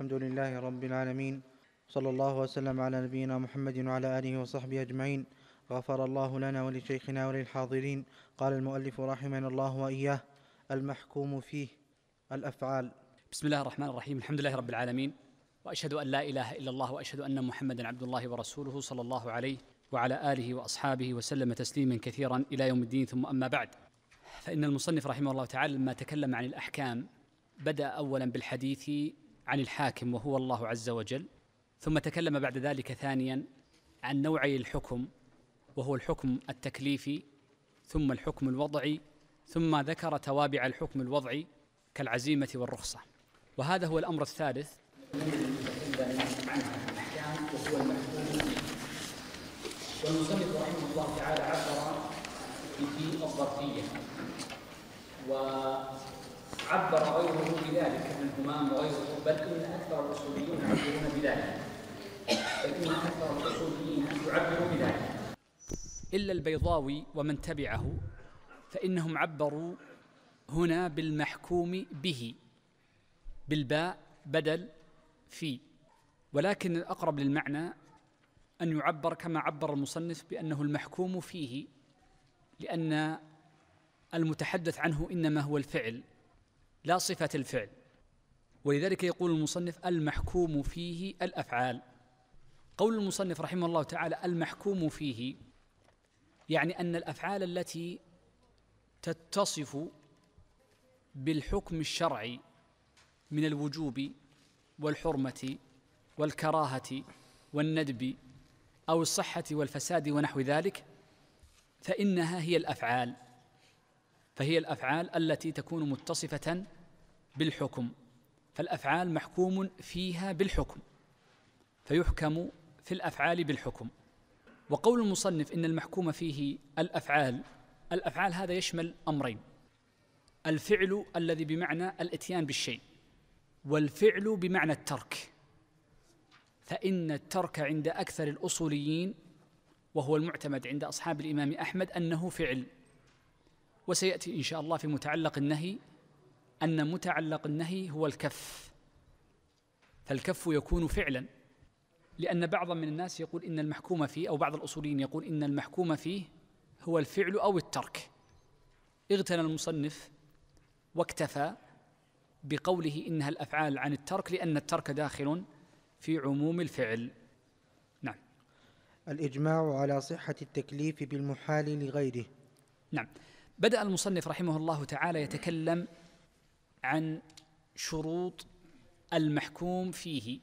الحمد لله رب العالمين صلى الله وسلم على نبينا محمد وعلى آله وصحبه أجمعين غفر الله لنا ولشيخنا وللحاضرين قال المؤلف رحمنا الله وإياه المحكوم فيه الأفعال بسم الله الرحمن الرحيم الحمد لله رب العالمين وأشهد أن لا إله إلا الله وأشهد أن محمدا عبد الله ورسوله صلى الله عليه وعلى آله وأصحابه وسلم تسليما كثيرا إلى يوم الدين ثم أما بعد فإن المصنف رحمه الله تعالى لما تكلم عن الأحكام بدأ أولا بالحديث عن الحاكم وهو الله عز وجل ثم تكلم بعد ذلك ثانيا عن نوعي الحكم وهو الحكم التكليفي ثم الحكم الوضعي ثم ذكر توابع الحكم الوضعي كالعزيمة والرخصة وهذا هو الأمر الثالث والمصنف رحمه الله تعالى عبر الظرفيه عبر غيره بذلك ابن همام وغيره بل ان اكثر الاصوليين يعبرون بذلك بل ان اكثر الاصوليين يعبرون بذلك الا البيضاوي ومن تبعه فانهم عبروا هنا بالمحكوم به بالباء بدل في ولكن الاقرب للمعنى ان يعبر كما عبر المصنف بانه المحكوم فيه لان المتحدث عنه انما هو الفعل لا صفة الفعل ولذلك يقول المصنف المحكوم فيه الأفعال قول المصنف رحمه الله تعالى المحكوم فيه يعني أن الأفعال التي تتصف بالحكم الشرعي من الوجوب والحرمة والكراهة والندب أو الصحة والفساد ونحو ذلك فإنها هي الأفعال فهي الافعال التي تكون متصفه بالحكم فالافعال محكوم فيها بالحكم فيحكم في الافعال بالحكم وقول المصنف ان المحكوم فيه الافعال الافعال هذا يشمل امرين الفعل الذي بمعنى الاتيان بالشيء والفعل بمعنى الترك فان الترك عند اكثر الاصوليين وهو المعتمد عند اصحاب الامام احمد انه فعل وسياتي ان شاء الله في متعلق النهي ان متعلق النهي هو الكف فالكف يكون فعلا لان بعضا من الناس يقول ان المحكوم فيه او بعض الاصوليين يقول ان المحكوم فيه هو الفعل او الترك اغتنى المصنف واكتفى بقوله انها الافعال عن الترك لان الترك داخل في عموم الفعل نعم الاجماع على صحه التكليف بالمحال لغيره نعم بدأ المصنف رحمه الله تعالى يتكلم عن شروط المحكوم فيه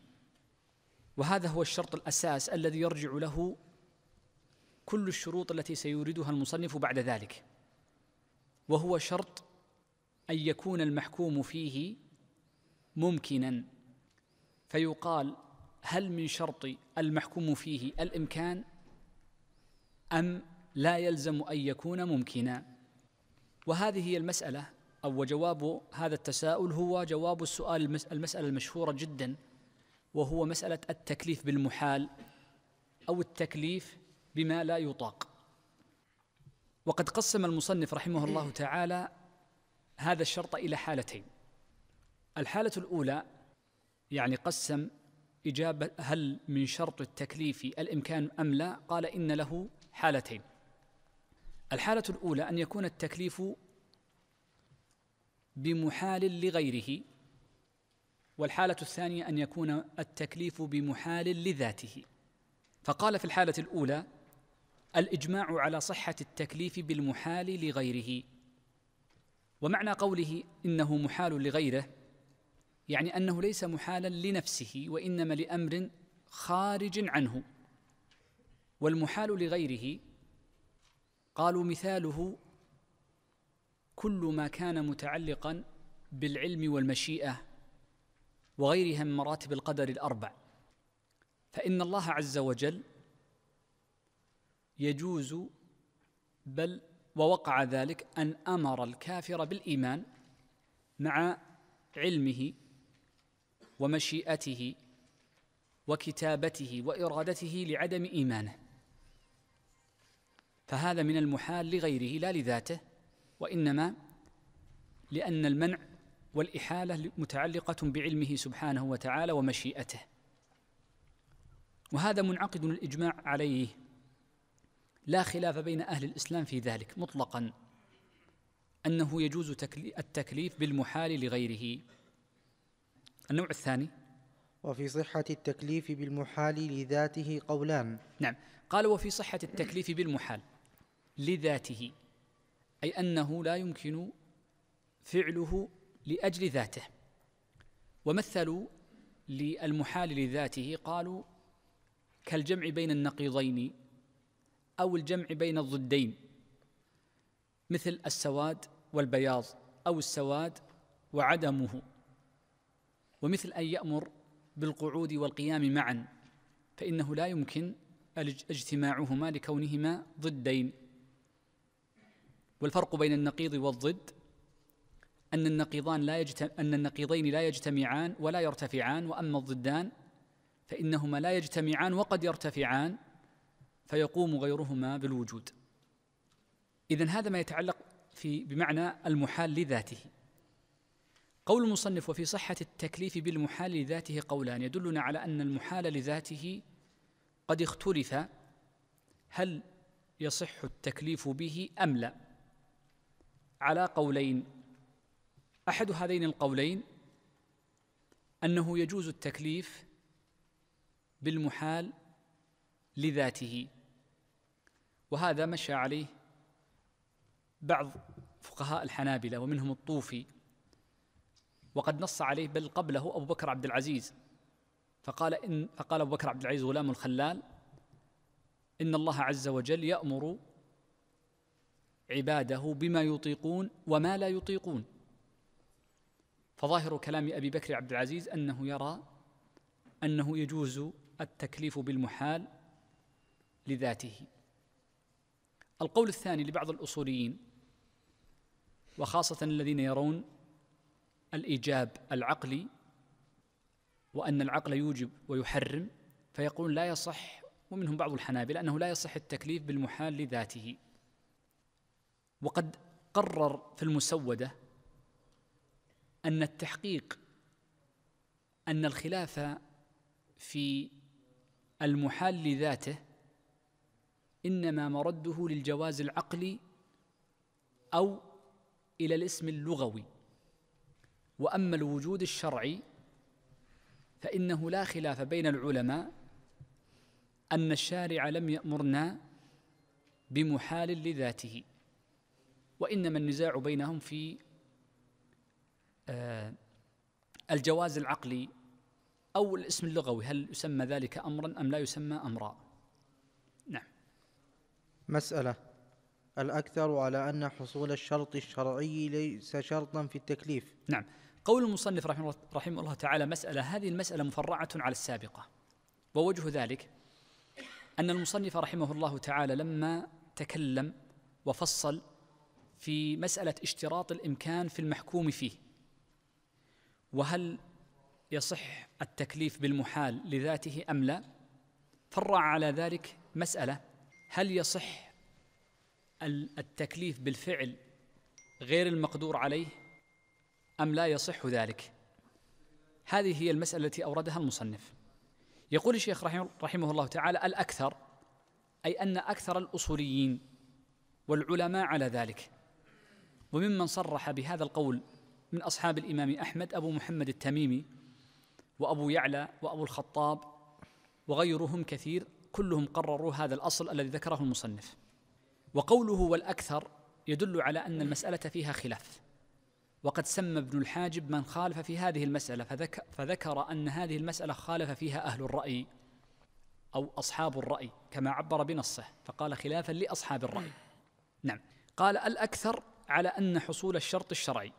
وهذا هو الشرط الأساس الذي يرجع له كل الشروط التي سيوردها المصنف بعد ذلك وهو شرط أن يكون المحكوم فيه ممكنا فيقال هل من شرط المحكوم فيه الإمكان أم لا يلزم أن يكون ممكنا وهذه هي المسألة أو وجواب هذا التساؤل هو جواب السؤال المسألة المشهورة جدا وهو مسألة التكليف بالمحال أو التكليف بما لا يطاق وقد قسم المصنف رحمه الله تعالى هذا الشرط إلى حالتين الحالة الأولى يعني قسم إجابة هل من شرط التكليف الإمكان أم لا قال إن له حالتين الحالة الأولى أن يكون التكليف بمحال لغيره والحالة الثانية أن يكون التكليف بمحال لذاته فقال في الحالة الأولى الإجماع على صحة التكليف بالمحال لغيره ومعنى قوله إنه محال لغيره يعني أنه ليس محالا لنفسه وإنما لأمر خارج عنه والمحال لغيره قالوا مثاله كل ما كان متعلقا بالعلم والمشيئه وغيرها من مراتب القدر الاربع فان الله عز وجل يجوز بل ووقع ذلك ان امر الكافر بالايمان مع علمه ومشيئته وكتابته وارادته لعدم ايمانه فهذا من المحال لغيره لا لذاته وإنما لأن المنع والإحالة متعلقة بعلمه سبحانه وتعالى ومشيئته وهذا منعقد الإجماع عليه لا خلاف بين أهل الإسلام في ذلك مطلقا أنه يجوز التكليف بالمحال لغيره النوع الثاني وفي صحة التكليف بالمحال لذاته قولان نعم قال وفي صحة التكليف بالمحال لذاته أي أنه لا يمكن فعله لأجل ذاته ومثلوا للمحال لذاته قالوا كالجمع بين النقيضين أو الجمع بين الضدين مثل السواد والبياض أو السواد وعدمه ومثل أن يأمر بالقعود والقيام معا فإنه لا يمكن اجتماعهما لكونهما ضدين والفرق بين النقيض والضد أن النقيضان لا يجتم أن النقيضين لا يجتمعان ولا يرتفعان وأما الضدان فإنهما لا يجتمعان وقد يرتفعان فيقوم غيرهما بالوجود إذا هذا ما يتعلق في بمعنى المحال لذاته قول المصنف وفي صحة التكليف بالمحال لذاته قولان يدلنا على أن المحال لذاته قد اختلف هل يصح التكليف به أم لا على قولين احد هذين القولين انه يجوز التكليف بالمحال لذاته وهذا مشى عليه بعض فقهاء الحنابله ومنهم الطوفي وقد نص عليه بل قبله ابو بكر عبد العزيز فقال ان فقال ابو بكر عبد العزيز غلام الخلال ان الله عز وجل يامر عباده بما يطيقون وما لا يطيقون فظاهر كلام ابي بكر عبد العزيز انه يرى انه يجوز التكليف بالمحال لذاته القول الثاني لبعض الاصوليين وخاصه الذين يرون الايجاب العقلي وان العقل يوجب ويحرم فيقولون لا يصح ومنهم بعض الحنابله انه لا يصح التكليف بالمحال لذاته وقد قرر في المسوده ان التحقيق ان الخلاف في المحال لذاته انما مرده للجواز العقلي او الى الاسم اللغوي واما الوجود الشرعي فانه لا خلاف بين العلماء ان الشارع لم يامرنا بمحال لذاته وإنما النزاع بينهم في آه، الجواز العقلي أو الاسم اللغوي هل يسمى ذلك أمرا أم لا يسمى أمرا نعم مسألة الأكثر على أن حصول الشرط الشرعي ليس شرطا في التكليف نعم قول المصنف رحمه, رحمه الله تعالى مسألة هذه المسألة مفرعة على السابقة ووجه ذلك أن المصنف رحمه الله تعالى لما تكلم وفصل في مسألة اشتراط الإمكان في المحكوم فيه وهل يصح التكليف بالمحال لذاته أم لا فرع على ذلك مسألة هل يصح التكليف بالفعل غير المقدور عليه أم لا يصح ذلك هذه هي المسألة التي أوردها المصنف يقول الشيخ رحمه الله تعالى الأكثر أي أن أكثر الأصوليين والعلماء على ذلك وممن صرح بهذا القول من أصحاب الإمام أحمد أبو محمد التميمي وأبو يعلى وأبو الخطاب وغيرهم كثير كلهم قرروا هذا الأصل الذي ذكره المصنف وقوله والأكثر يدل على أن المسألة فيها خلاف وقد سمى ابن الحاجب من خالف في هذه المسألة فذكر, فذكر أن هذه المسألة خالف فيها أهل الرأي أو أصحاب الرأي كما عبر بنصه فقال خلافا لأصحاب الرأي نعم قال الأكثر على أن حصول الشرط الشرعي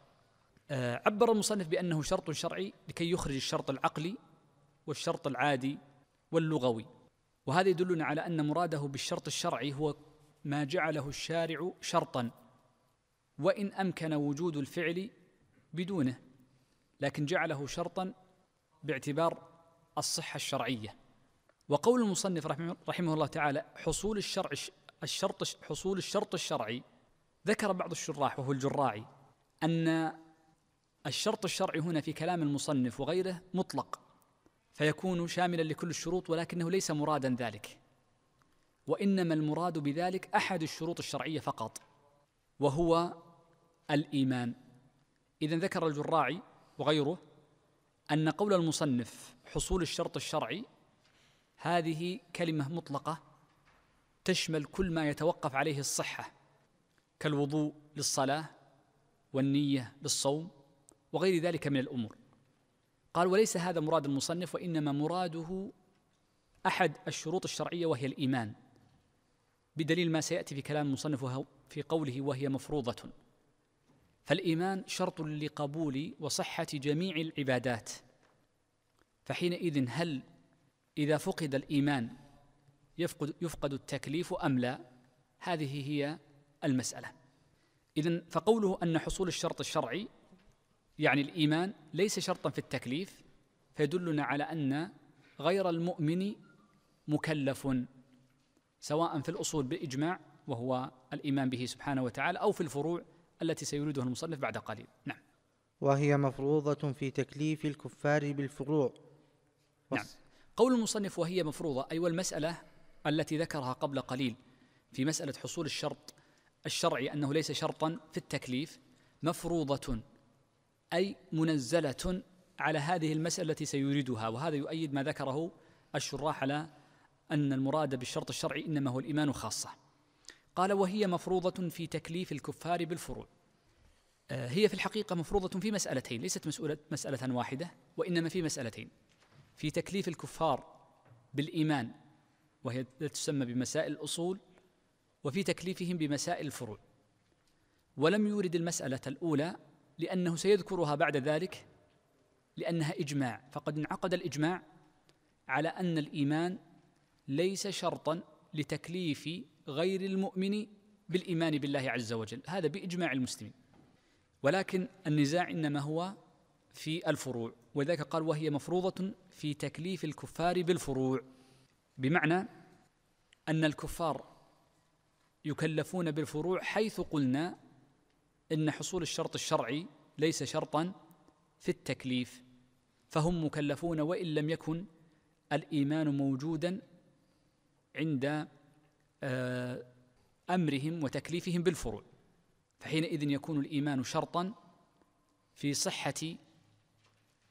آه، عبر المصنف بأنه شرط شرعي لكي يخرج الشرط العقلي والشرط العادي واللغوي وهذا يدلنا على أن مراده بالشرط الشرعي هو ما جعله الشارع شرطا وإن أمكن وجود الفعل بدونه لكن جعله شرطا باعتبار الصحة الشرعية وقول المصنف رحمه الله تعالى حصول الشرع الشرط حصول الشرط الشرعي ذكر بعض الشراح وهو الجراعي أن الشرط الشرعي هنا في كلام المصنف وغيره مطلق فيكون شاملا لكل الشروط ولكنه ليس مرادا ذلك وإنما المراد بذلك أحد الشروط الشرعية فقط وهو الإيمان إذا ذكر الجراعي وغيره أن قول المصنف حصول الشرط الشرعي هذه كلمة مطلقة تشمل كل ما يتوقف عليه الصحة كالوضوء للصلاة والنية للصوم وغير ذلك من الأمور قال وليس هذا مراد المصنف وإنما مراده أحد الشروط الشرعية وهي الإيمان بدليل ما سيأتي في كلام المصنف في قوله وهي مفروضة فالإيمان شرط لقبول وصحة جميع العبادات فحينئذ هل إذا فقد الإيمان يفقد, يفقد التكليف أم لا هذه هي المسألة إذا فقوله أن حصول الشرط الشرعي يعني الإيمان ليس شرطا في التكليف فيدلنا على أن غير المؤمن مكلف سواء في الأصول بالإجماع وهو الإيمان به سبحانه وتعالى أو في الفروع التي سيريدها المصنف بعد قليل نعم وهي مفروضة في تكليف الكفار بالفروع نعم قول المصنف وهي مفروضة أي أيوة والمسألة التي ذكرها قبل قليل في مسألة حصول الشرط الشرعي أنه ليس شرطا في التكليف مفروضة أي منزلة على هذه المسألة التي سيريدها وهذا يؤيد ما ذكره الشراح على أن المراد بالشرط الشرعي إنما هو الإيمان خاصة قال وهي مفروضة في تكليف الكفار بالفروع آه، هي في الحقيقة مفروضة في مسألتين ليست مسؤولة مسألة واحدة وإنما في مسألتين في تكليف الكفار بالإيمان وهي تسمى بمسائل الأصول وفي تكليفهم بمسائل الفروع ولم يورد المسألة الأولى لأنه سيذكرها بعد ذلك لأنها إجماع فقد انعقد الإجماع على أن الإيمان ليس شرطا لتكليف غير المؤمن بالإيمان بالله عز وجل هذا بإجماع المسلمين ولكن النزاع إنما هو في الفروع وذلك قال وهي مفروضة في تكليف الكفار بالفروع بمعنى أن الكفار يكلفون بالفروع حيث قلنا ان حصول الشرط الشرعي ليس شرطا في التكليف فهم مكلفون وان لم يكن الايمان موجودا عند آه، امرهم وتكليفهم بالفروع فحينئذ يكون الايمان شرطا في صحه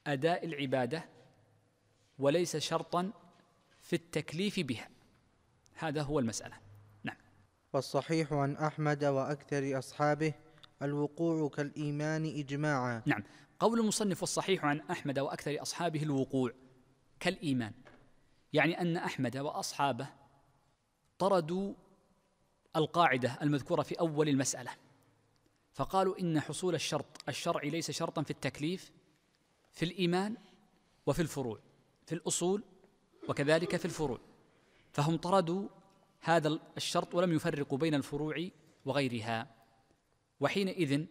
اداء العباده وليس شرطا في التكليف بها هذا هو المساله والصحيح عن أحمد وأكثر أصحابه الوقوع كالإيمان إجماعا نعم قول المصنف والصحيح عن أحمد وأكثر أصحابه الوقوع كالإيمان يعني أن أحمد وأصحابه طردوا القاعدة المذكورة في أول المسألة فقالوا إن حصول الشرط الشرعي ليس شرطا في التكليف في الإيمان وفي الفروع في الأصول وكذلك في الفروع فهم طردوا هذا الشرط ولم يفرقوا بين الفروع وغيرها وحينئذ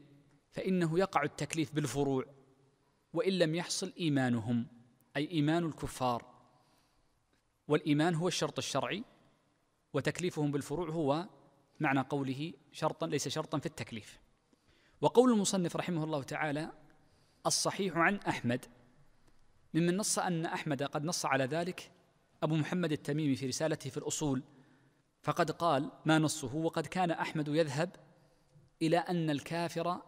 فإنه يقع التكليف بالفروع وإن لم يحصل إيمانهم أي إيمان الكفار والإيمان هو الشرط الشرعي وتكليفهم بالفروع هو معنى قوله شرطا ليس شرطا في التكليف وقول المصنف رحمه الله تعالى الصحيح عن أحمد ممن نص أن أحمد قد نص على ذلك أبو محمد التميمي في رسالته في الأصول فقد قال ما نصه وقد كان احمد يذهب الى ان الكافر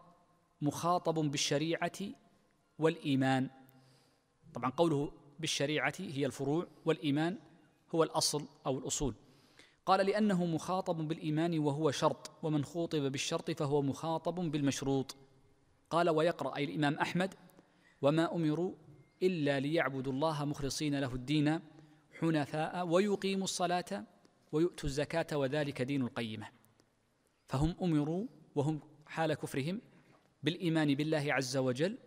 مخاطب بالشريعه والايمان طبعا قوله بالشريعه هي الفروع والايمان هو الاصل او الاصول قال لانه مخاطب بالايمان وهو شرط ومن خوطب بالشرط فهو مخاطب بالمشروط قال ويقرا اي الامام احمد وما امروا الا ليعبدوا الله مخلصين له الدين حنفاء ويقيموا الصلاه ويؤتوا الزكاة وذلك دين القيمة فهم أمروا وهم حال كفرهم بالإيمان بالله عز وجل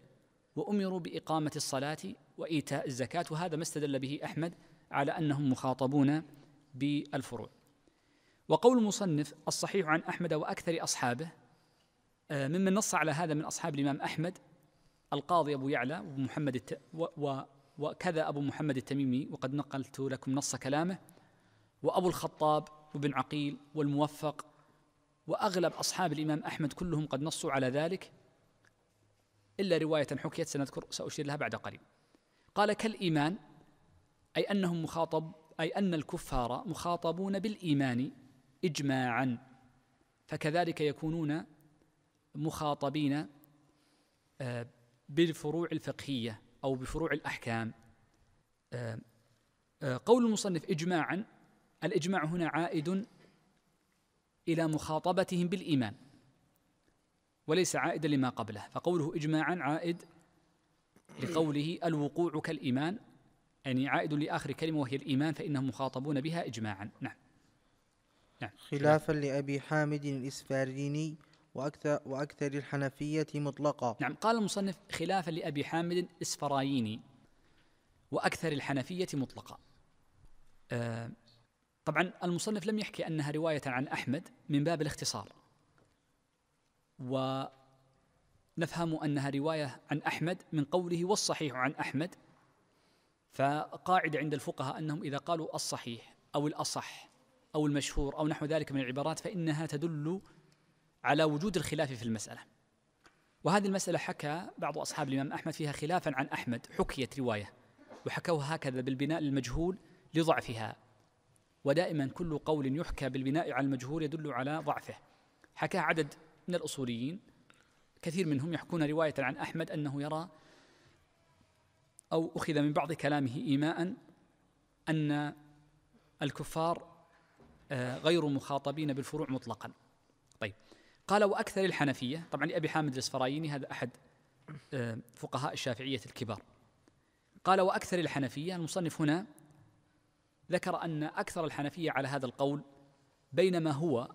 وأمروا بإقامة الصلاة وإيتاء الزكاة وهذا ما استدل به أحمد على أنهم مخاطبون بالفروع وقول المصنف الصحيح عن أحمد وأكثر أصحابه آه، ممن نص على هذا من أصحاب الإمام أحمد القاضي أبو يعلى ومحمد الت... و... و... وكذا أبو محمد التميمي وقد نقلت لكم نص كلامه وأبو الخطاب وابن عقيل والموفق وأغلب أصحاب الإمام أحمد كلهم قد نصوا على ذلك إلا رواية حكيت سنذكر سأشير لها بعد قليل قال كالإيمان أي أنهم مخاطب أي أن الكفار مخاطبون بالإيمان إجماعا فكذلك يكونون مخاطبين آه، بالفروع الفقهية أو بفروع الأحكام آه، آه، قول المصنف إجماعا الإجماع هنا عائد إلى مخاطبتهم بالإيمان وليس عائدا لما قبله فقوله إجماعا عائد لقوله الوقوع كالإيمان يعني عائد لآخر كلمة وهي الإيمان فإنهم مخاطبون بها إجماعا نعم نعم خلافا لأبي حامد الإسفاريني وأكثر, وأكثر الحنفية مطلقا نعم قال المصنف خلافا لأبي حامد إسفرايني وأكثر الحنفية مطلقا آه طبعا المصنف لم يحكي انها روايه عن احمد من باب الاختصار ونفهم انها روايه عن احمد من قوله والصحيح عن احمد فقاعده عند الفقهاء انهم اذا قالوا الصحيح او الاصح او المشهور او نحو ذلك من العبارات فانها تدل على وجود الخلاف في المساله وهذه المساله حكى بعض اصحاب الامام احمد فيها خلافا عن احمد حكيت روايه وحكوها هكذا بالبناء المجهول لضعفها ودائما كل قول يحكى بالبناء على المجهول يدل على ضعفه حكى عدد من الأصوليين كثير منهم يحكون رواية عن أحمد أنه يرى أو أخذ من بعض كلامه إيماء أن الكفار آه، غير مخاطبين بالفروع مطلقا طيب قال وأكثر الحنفية طبعا لأبي حامد الإسفرايني هذا أحد آه، فقهاء الشافعية الكبار قال وأكثر الحنفية المصنف هنا ذكر أن أكثر الحنفية على هذا القول بينما هو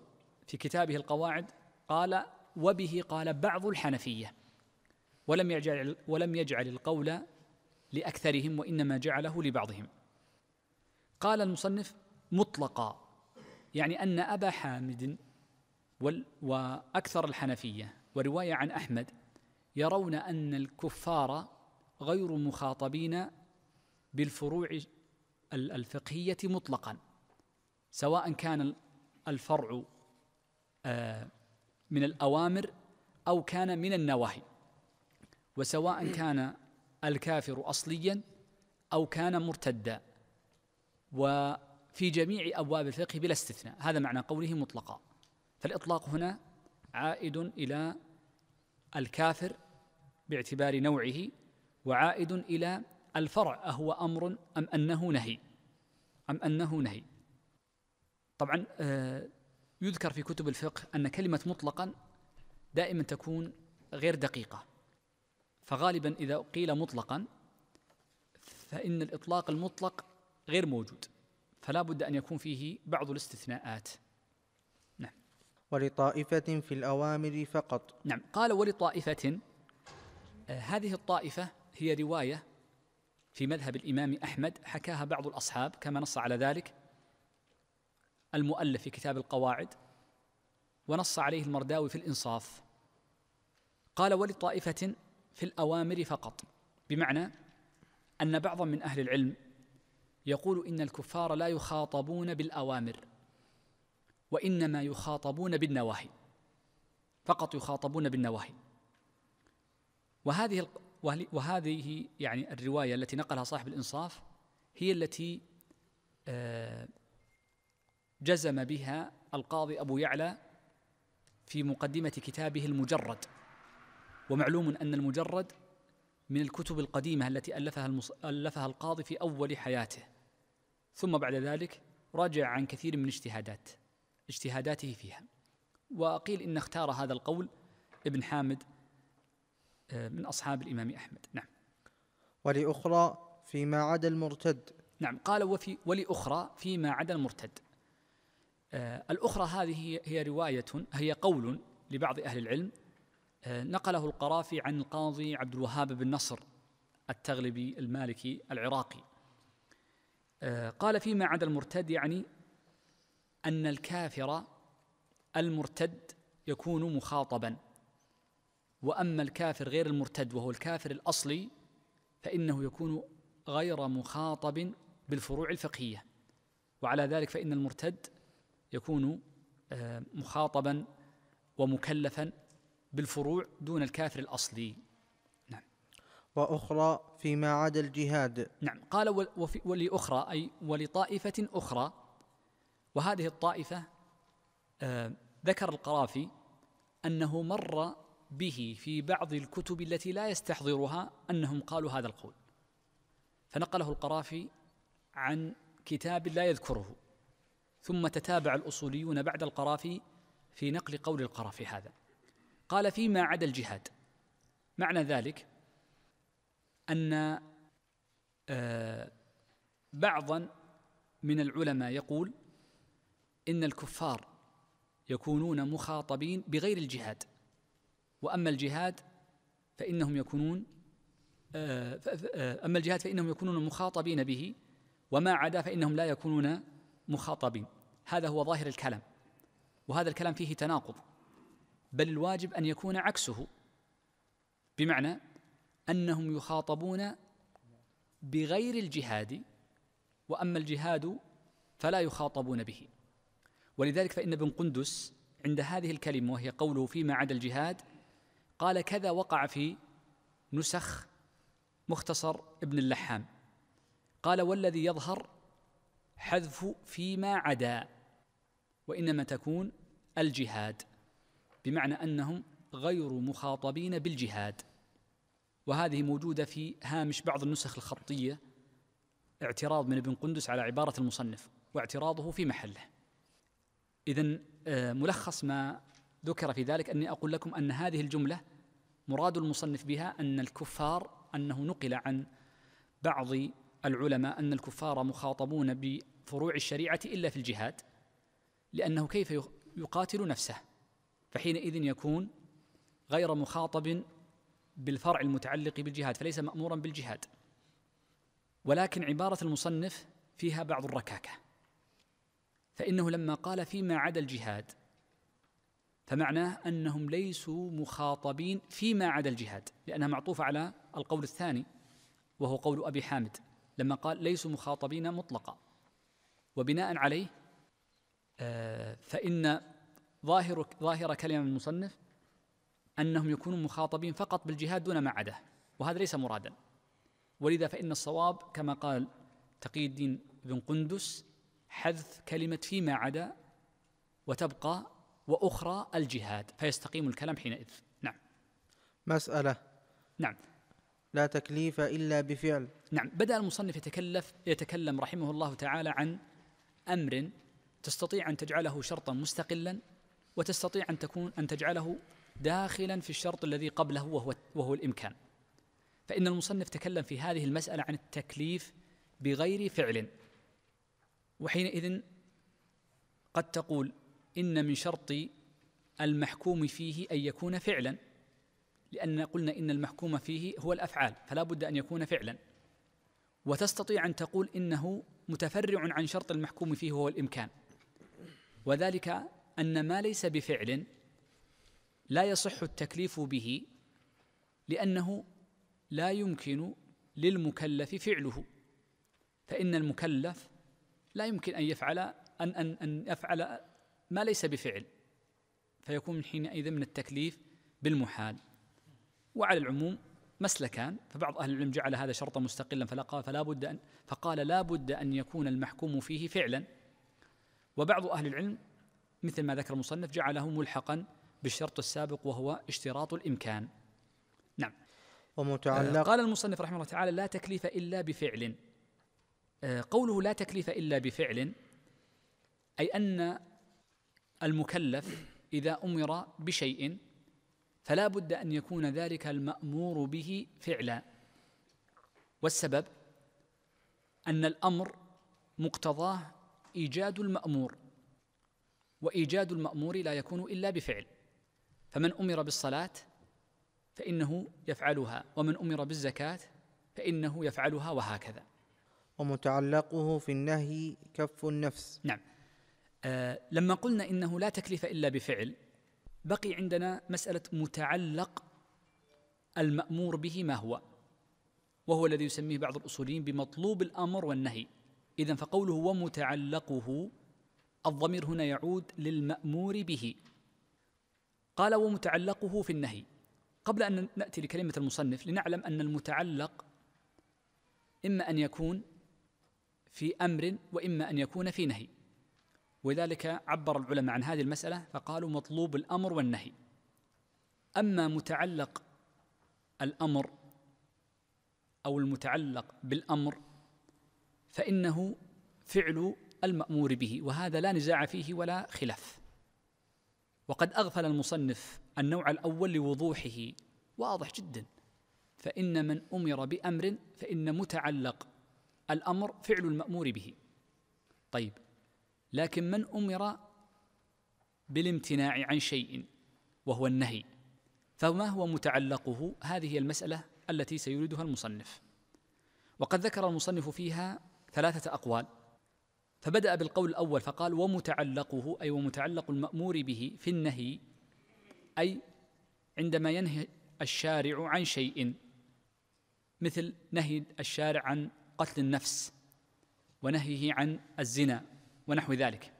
في كتابه القواعد قال وبه قال بعض الحنفية ولم يجعل ولم يجعل القول لأكثرهم وإنما جعله لبعضهم قال المصنف مطلقا يعني أن أبا حامد وأكثر الحنفية ورواية عن أحمد يرون أن الكفار غير مخاطبين بالفروع الفقهية مطلقا سواء كان الفرع آه، من الأوامر أو كان من النواهي وسواء كان الكافر أصليا أو كان مرتدا وفي جميع أبواب الفقه بلا استثناء هذا معنى قوله مطلقا فالإطلاق هنا عائد إلى الكافر باعتبار نوعه وعائد إلى الفرع أهو أمر أم أنه نهي أم أنه نهي طبعا آه، يذكر في كتب الفقه أن كلمة مطلقا دائما تكون غير دقيقة فغالبا إذا قيل مطلقا فإن الإطلاق المطلق غير موجود فلا بد أن يكون فيه بعض الاستثناءات نعم ولطائفة في الأوامر فقط نعم قال ولطائفة آه، هذه الطائفة هي رواية في مذهب الإمام أحمد حكاها بعض الأصحاب كما نص على ذلك المؤلف في كتاب القواعد ونص عليه المرداوي في الإنصاف قال ولطائفة في الأوامر فقط بمعنى أن بعضا من أهل العلم يقول إن الكفار لا يخاطبون بالأوامر وإنما يخاطبون بالنواهي فقط يخاطبون بالنواهي وهذه وهذه يعني الرواية التي نقلها صاحب الإنصاف هي التي آه، جزم بها القاضي أبو يعلى في مقدمة كتابه المجرد ومعلوم أن المجرد من الكتب القديمة التي ألفها, المص... ألفها القاضي في أول حياته ثم بعد ذلك راجع عن كثير من اجتهادات اجتهاداته فيها وقيل إن اختار هذا القول ابن حامد آه، من أصحاب الإمام أحمد نعم ولأخرى فيما عدا المرتد نعم قال وفي ولأخرى فيما عدا المرتد آه الأخرى هذه هي رواية هي قول لبعض أهل العلم آه نقله القرافي عن القاضي عبد الوهاب بن نصر التغلبي المالكي العراقي آه قال فيما عدا المرتد يعني أن الكافر المرتد يكون مخاطبا واما الكافر غير المرتد وهو الكافر الاصلي فانه يكون غير مخاطب بالفروع الفقهيه وعلى ذلك فان المرتد يكون آه، مخاطبا ومكلفا بالفروع دون الكافر الاصلي نعم واخرى فيما عدا الجهاد نعم قال ولاخرى اي ولطائفه اخرى وهذه الطائفه آه، ذكر القرافي انه مر به في بعض الكتب التي لا يستحضرها انهم قالوا هذا القول فنقله القرافي عن كتاب لا يذكره ثم تتابع الاصوليون بعد القرافي في نقل قول القرافي هذا قال فيما عدا الجهاد معنى ذلك ان آه، بعضا من العلماء يقول ان الكفار يكونون مخاطبين بغير الجهاد وأما الجهاد فإنهم يكونون آه، أما الجهاد فإنهم يكونون مخاطبين به وما عدا فإنهم لا يكونون مخاطبين هذا هو ظاهر الكلام وهذا الكلام فيه تناقض بل الواجب أن يكون عكسه بمعنى أنهم يخاطبون بغير الجهاد وأما الجهاد فلا يخاطبون به ولذلك فإن ابن قندس عند هذه الكلمة وهي قوله فيما عدا الجهاد قال كذا وقع في نسخ مختصر ابن اللحام قال والذي يظهر حذف فيما عدا وانما تكون الجهاد بمعنى انهم غير مخاطبين بالجهاد وهذه موجوده في هامش بعض النسخ الخطيه اعتراض من ابن قندس على عباره المصنف واعتراضه في محله اذا آه، ملخص ما ذكر في ذلك أني أقول لكم أن هذه الجملة مراد المصنف بها أن الكفار أنه نقل عن بعض العلماء أن الكفار مخاطبون بفروع الشريعة إلا في الجهاد لأنه كيف يقاتل نفسه فحينئذ يكون غير مخاطب بالفرع المتعلق بالجهاد فليس مأمورا بالجهاد ولكن عبارة المصنف فيها بعض الركاكة فإنه لما قال فيما عدا الجهاد فمعناه أنهم ليسوا مخاطبين فيما عدا الجهاد لأنها معطوفة على القول الثاني وهو قول أبي حامد لما قال ليسوا مخاطبين مطلقا وبناء عليه آه، فإن ظاهر ظاهر كلمة المصنف أنهم يكونوا مخاطبين فقط بالجهاد دون ما عداه وهذا ليس مرادا ولذا فإن الصواب كما قال تقي الدين بن قندس حذف كلمة فيما عدا وتبقى وأخرى الجهاد فيستقيم الكلام حينئذ نعم مسألة نعم لا تكليف إلا بفعل نعم بدأ المصنف يتكلف يتكلم رحمه الله تعالى عن أمر تستطيع أن تجعله شرطا مستقلا وتستطيع أن تكون أن تجعله داخلا في الشرط الذي قبله وهو وهو الإمكان فإن المصنف تكلم في هذه المسألة عن التكليف بغير فعل وحينئذ قد تقول إن من شرط المحكوم فيه أن يكون فعلا لأن قلنا إن المحكوم فيه هو الأفعال فلا بد أن يكون فعلا وتستطيع أن تقول إنه متفرع عن شرط المحكوم فيه هو الإمكان وذلك أن ما ليس بفعل لا يصح التكليف به لأنه لا يمكن للمكلف فعله فإن المكلف لا يمكن أن يفعل أن أن أن يفعل ما ليس بفعل فيكون من حينئذ من التكليف بالمحال وعلى العموم مسلكان فبعض أهل العلم جعل هذا شرطا مستقلا فلقى فلا بد أن فقال لا بد أن يكون المحكوم فيه فعلا وبعض أهل العلم مثل ما ذكر المصنف جعله ملحقا بالشرط السابق وهو اشتراط الإمكان نعم ومتعلق آه، قال المصنف رحمه الله تعالى لا تكليف إلا بفعل آه، قوله لا تكليف إلا بفعل أي أن المكلف إذا أمر بشيء فلا بد أن يكون ذلك المأمور به فعلا والسبب أن الأمر مقتضاه إيجاد المأمور وإيجاد المأمور لا يكون إلا بفعل فمن أمر بالصلاة فإنه يفعلها ومن أمر بالزكاة فإنه يفعلها وهكذا ومتعلقه في النهي كف النفس نعم آه لما قلنا انه لا تكليف الا بفعل بقي عندنا مساله متعلق المامور به ما هو وهو الذي يسميه بعض الاصوليين بمطلوب الامر والنهي اذا فقوله ومتعلقه الضمير هنا يعود للمامور به قال ومتعلقه في النهي قبل ان ناتي لكلمه المصنف لنعلم ان المتعلق اما ان يكون في امر واما ان يكون في نهي ولذلك عبر العلماء عن هذه المسألة فقالوا مطلوب الأمر والنهي أما متعلق الأمر أو المتعلق بالأمر فإنه فعل المأمور به وهذا لا نزاع فيه ولا خلاف وقد أغفل المصنف النوع الأول لوضوحه واضح جدا فإن من أمر بأمر فإن متعلق الأمر فعل المأمور به طيب لكن من امر بالامتناع عن شيء وهو النهي فما هو متعلقه هذه هي المساله التي سيريدها المصنف وقد ذكر المصنف فيها ثلاثه اقوال فبدا بالقول الاول فقال ومتعلقه اي ومتعلق المامور به في النهي اي عندما ينهي الشارع عن شيء مثل نهي الشارع عن قتل النفس ونهيه عن الزنا ونحو ذلك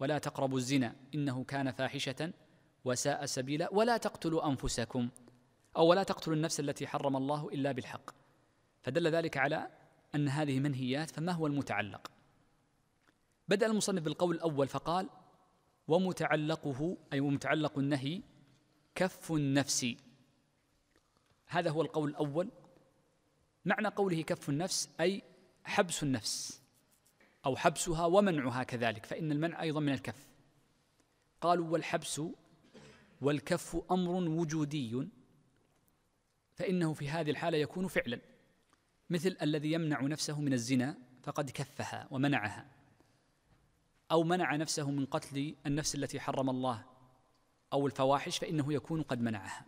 ولا تقربوا الزنا انه كان فاحشه وساء سبيلا ولا تقتلوا انفسكم او ولا تقتلوا النفس التي حرم الله الا بالحق فدل ذلك على ان هذه منهيات فما هو المتعلق بدا المصنف بالقول الاول فقال ومتعلقه اي ومتعلق النهي كف النفس هذا هو القول الاول معنى قوله كف النفس اي حبس النفس أو حبسها ومنعها كذلك فإن المنع أيضا من الكف قالوا والحبس والكف أمر وجودي فإنه في هذه الحالة يكون فعلا مثل الذي يمنع نفسه من الزنا فقد كفها ومنعها أو منع نفسه من قتل النفس التي حرم الله أو الفواحش فإنه يكون قد منعها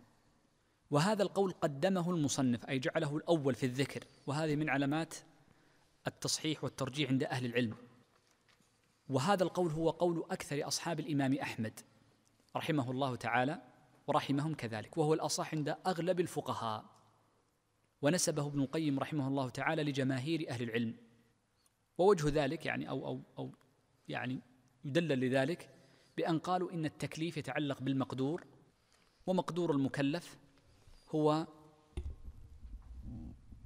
وهذا القول قدمه المصنف أي جعله الأول في الذكر وهذه من علامات التصحيح والترجيح عند أهل العلم وهذا القول هو قول أكثر أصحاب الإمام أحمد رحمه الله تعالى ورحمهم كذلك وهو الأصح عند أغلب الفقهاء ونسبه ابن القيم رحمه الله تعالى لجماهير أهل العلم ووجه ذلك يعني أو أو أو يعني يدلل لذلك بأن قالوا إن التكليف يتعلق بالمقدور ومقدور المكلف هو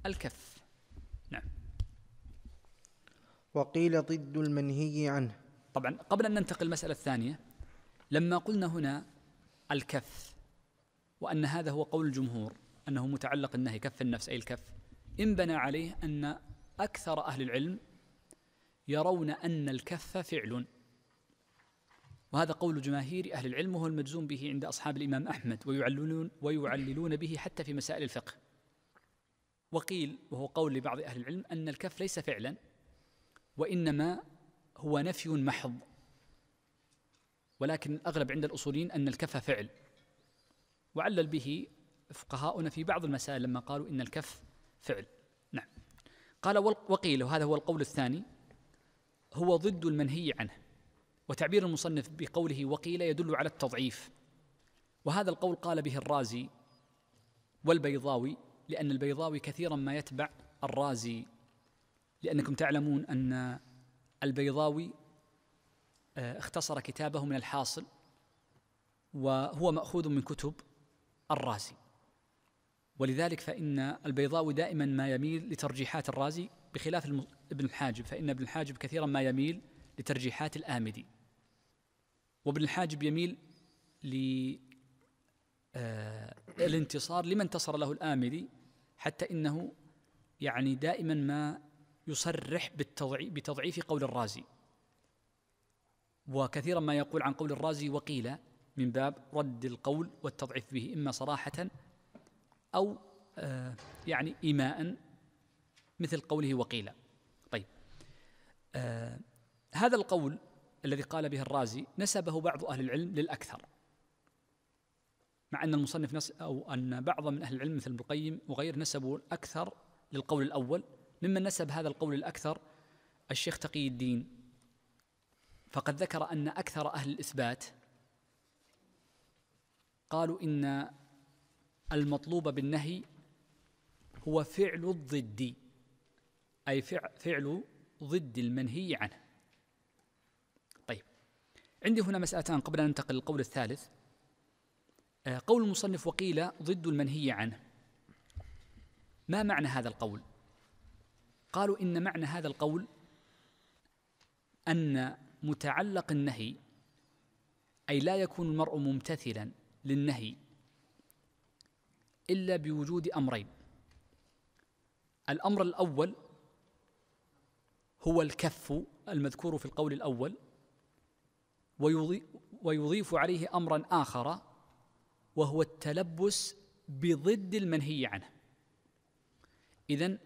الكف وقيل ضد المنهي عنه طبعا قبل أن ننتقل المسألة الثانية لما قلنا هنا الكف وأن هذا هو قول الجمهور أنه متعلق النهي كف النفس أي الكف انبنى عليه أن أكثر أهل العلم يرون أن الكف فعل وهذا قول جماهير أهل العلم وهو المجزوم به عند أصحاب الإمام أحمد ويعللون, ويعللون به حتى في مسائل الفقه وقيل وهو قول لبعض أهل العلم أن الكف ليس فعلا وإنما هو نفي محض ولكن الأغلب عند الأصوليين أن الكف فعل وعلل به فقهاؤنا في بعض المسائل لما قالوا إن الكف فعل نعم قال وقيل وهذا هو القول الثاني هو ضد المنهي عنه وتعبير المصنف بقوله وقيل يدل على التضعيف وهذا القول قال به الرازي والبيضاوي لأن البيضاوي كثيرا ما يتبع الرازي لأنكم تعلمون أن البيضاوي آه، اختصر كتابه من الحاصل وهو مأخوذ من كتب الرازي ولذلك فإن البيضاوي دائما ما يميل لترجيحات الرازي بخلاف ابن الحاجب فإن ابن الحاجب كثيرا ما يميل لترجيحات الآمدي وابن الحاجب يميل للانتصار آه، لمن انتصر له الآمدي حتى إنه يعني دائما ما يصرح بتضعيف قول الرازي وكثيرا ما يقول عن قول الرازي وقيل من باب رد القول والتضعيف به إما صراحة أو آه، يعني إيماء مثل قوله وقيل طيب آه، هذا القول الذي قال به الرازي نسبه بعض أهل العلم للأكثر مع أن المصنف نس أو أن بعض من أهل العلم مثل ابن القيم وغير نسبوا أكثر للقول الأول ممن نسب هذا القول الأكثر الشيخ تقي الدين فقد ذكر أن أكثر أهل الإثبات قالوا إن المطلوب بالنهي هو فعل الضد أي فعل ضد المنهي عنه طيب عندي هنا مسألتان قبل أن ننتقل للقول الثالث آه، قول المصنف وقيل ضد المنهي عنه ما معنى هذا القول قالوا إن معنى هذا القول أن متعلق النهي أي لا يكون المرء ممتثلا للنهي إلا بوجود أمرين الأمر الأول هو الكف المذكور في القول الأول ويضيف عليه أمرا آخر وهو التلبس بضد المنهي عنه إذن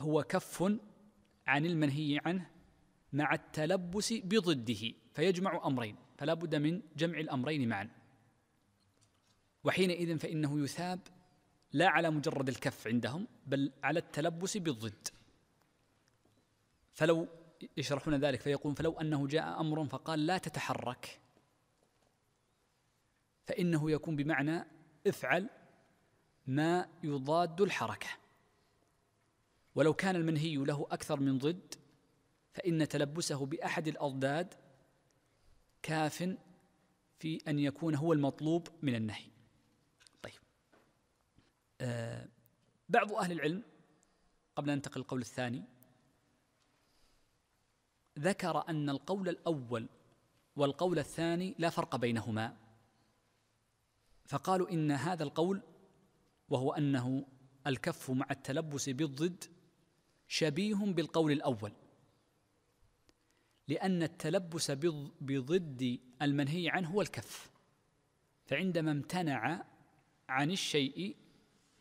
هو كف عن المنهي عنه مع التلبس بضده فيجمع امرين فلا بد من جمع الامرين معا وحينئذ فانه يثاب لا على مجرد الكف عندهم بل على التلبس بالضد فلو يشرحون ذلك فيقول فلو انه جاء امر فقال لا تتحرك فانه يكون بمعنى افعل ما يضاد الحركه ولو كان المنهي له أكثر من ضد فإن تلبسه بأحد الأضداد كاف في أن يكون هو المطلوب من النهي طيب آه بعض أهل العلم قبل أن ننتقل القول الثاني ذكر أن القول الأول والقول الثاني لا فرق بينهما فقالوا إن هذا القول وهو أنه الكف مع التلبس بالضد شبيه بالقول الاول لان التلبس بضد المنهي عنه هو الكف فعندما امتنع عن الشيء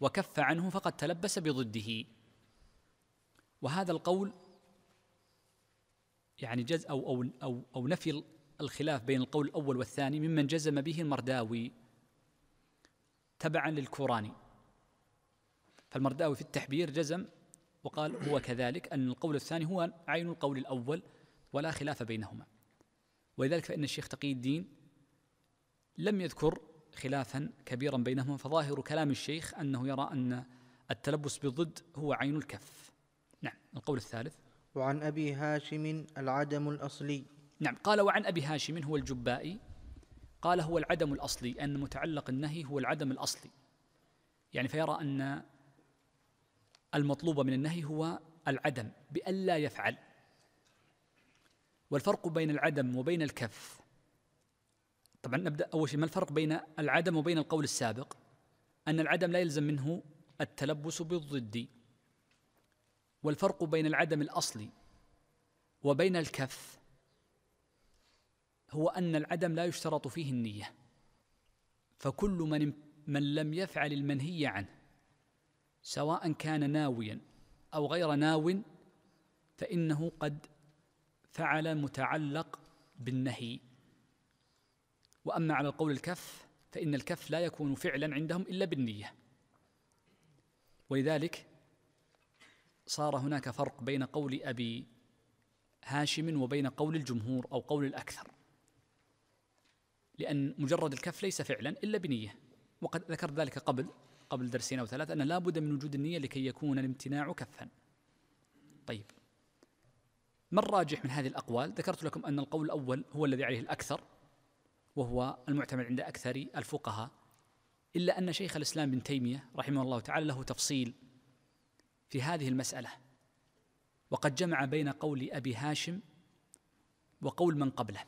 وكف عنه فقد تلبس بضده وهذا القول يعني جز او او او, أو نفي الخلاف بين القول الاول والثاني ممن جزم به المرداوي تبعا للكوراني فالمرداوي في التحبير جزم وقال هو كذلك أن القول الثاني هو عين القول الأول ولا خلاف بينهما ولذلك فإن الشيخ تقي الدين لم يذكر خلافا كبيرا بينهما فظاهر كلام الشيخ أنه يرى أن التلبس بالضد هو عين الكف نعم القول الثالث وعن أبي هاشم العدم الأصلي نعم قال وعن أبي هاشم هو الجبائي قال هو العدم الأصلي أن متعلق النهي هو العدم الأصلي يعني فيرى أن المطلوبة من النهي هو العدم بألا يفعل والفرق بين العدم وبين الكف طبعا نبدأ أول شيء ما الفرق بين العدم وبين القول السابق أن العدم لا يلزم منه التلبس بالضد والفرق بين العدم الأصلي وبين الكف هو أن العدم لا يشترط فيه النية فكل من من لم يفعل المنهي عنه سواء كان ناويا أو غير ناو فإنه قد فعل متعلق بالنهي وأما على القول الكف فإن الكف لا يكون فعلا عندهم إلا بالنية ولذلك صار هناك فرق بين قول أبي هاشم وبين قول الجمهور أو قول الأكثر لأن مجرد الكف ليس فعلا إلا بنية وقد ذكرت ذلك قبل قبل درسين أو ثلاثة أن لا بد من وجود النية لكي يكون الامتناع كفا طيب ما الراجح من هذه الأقوال ذكرت لكم أن القول الأول هو الذي عليه الأكثر وهو المعتمد عند أكثر الفقهاء إلا أن شيخ الإسلام بن تيمية رحمه الله تعالى له تفصيل في هذه المسألة وقد جمع بين قول أبي هاشم وقول من قبله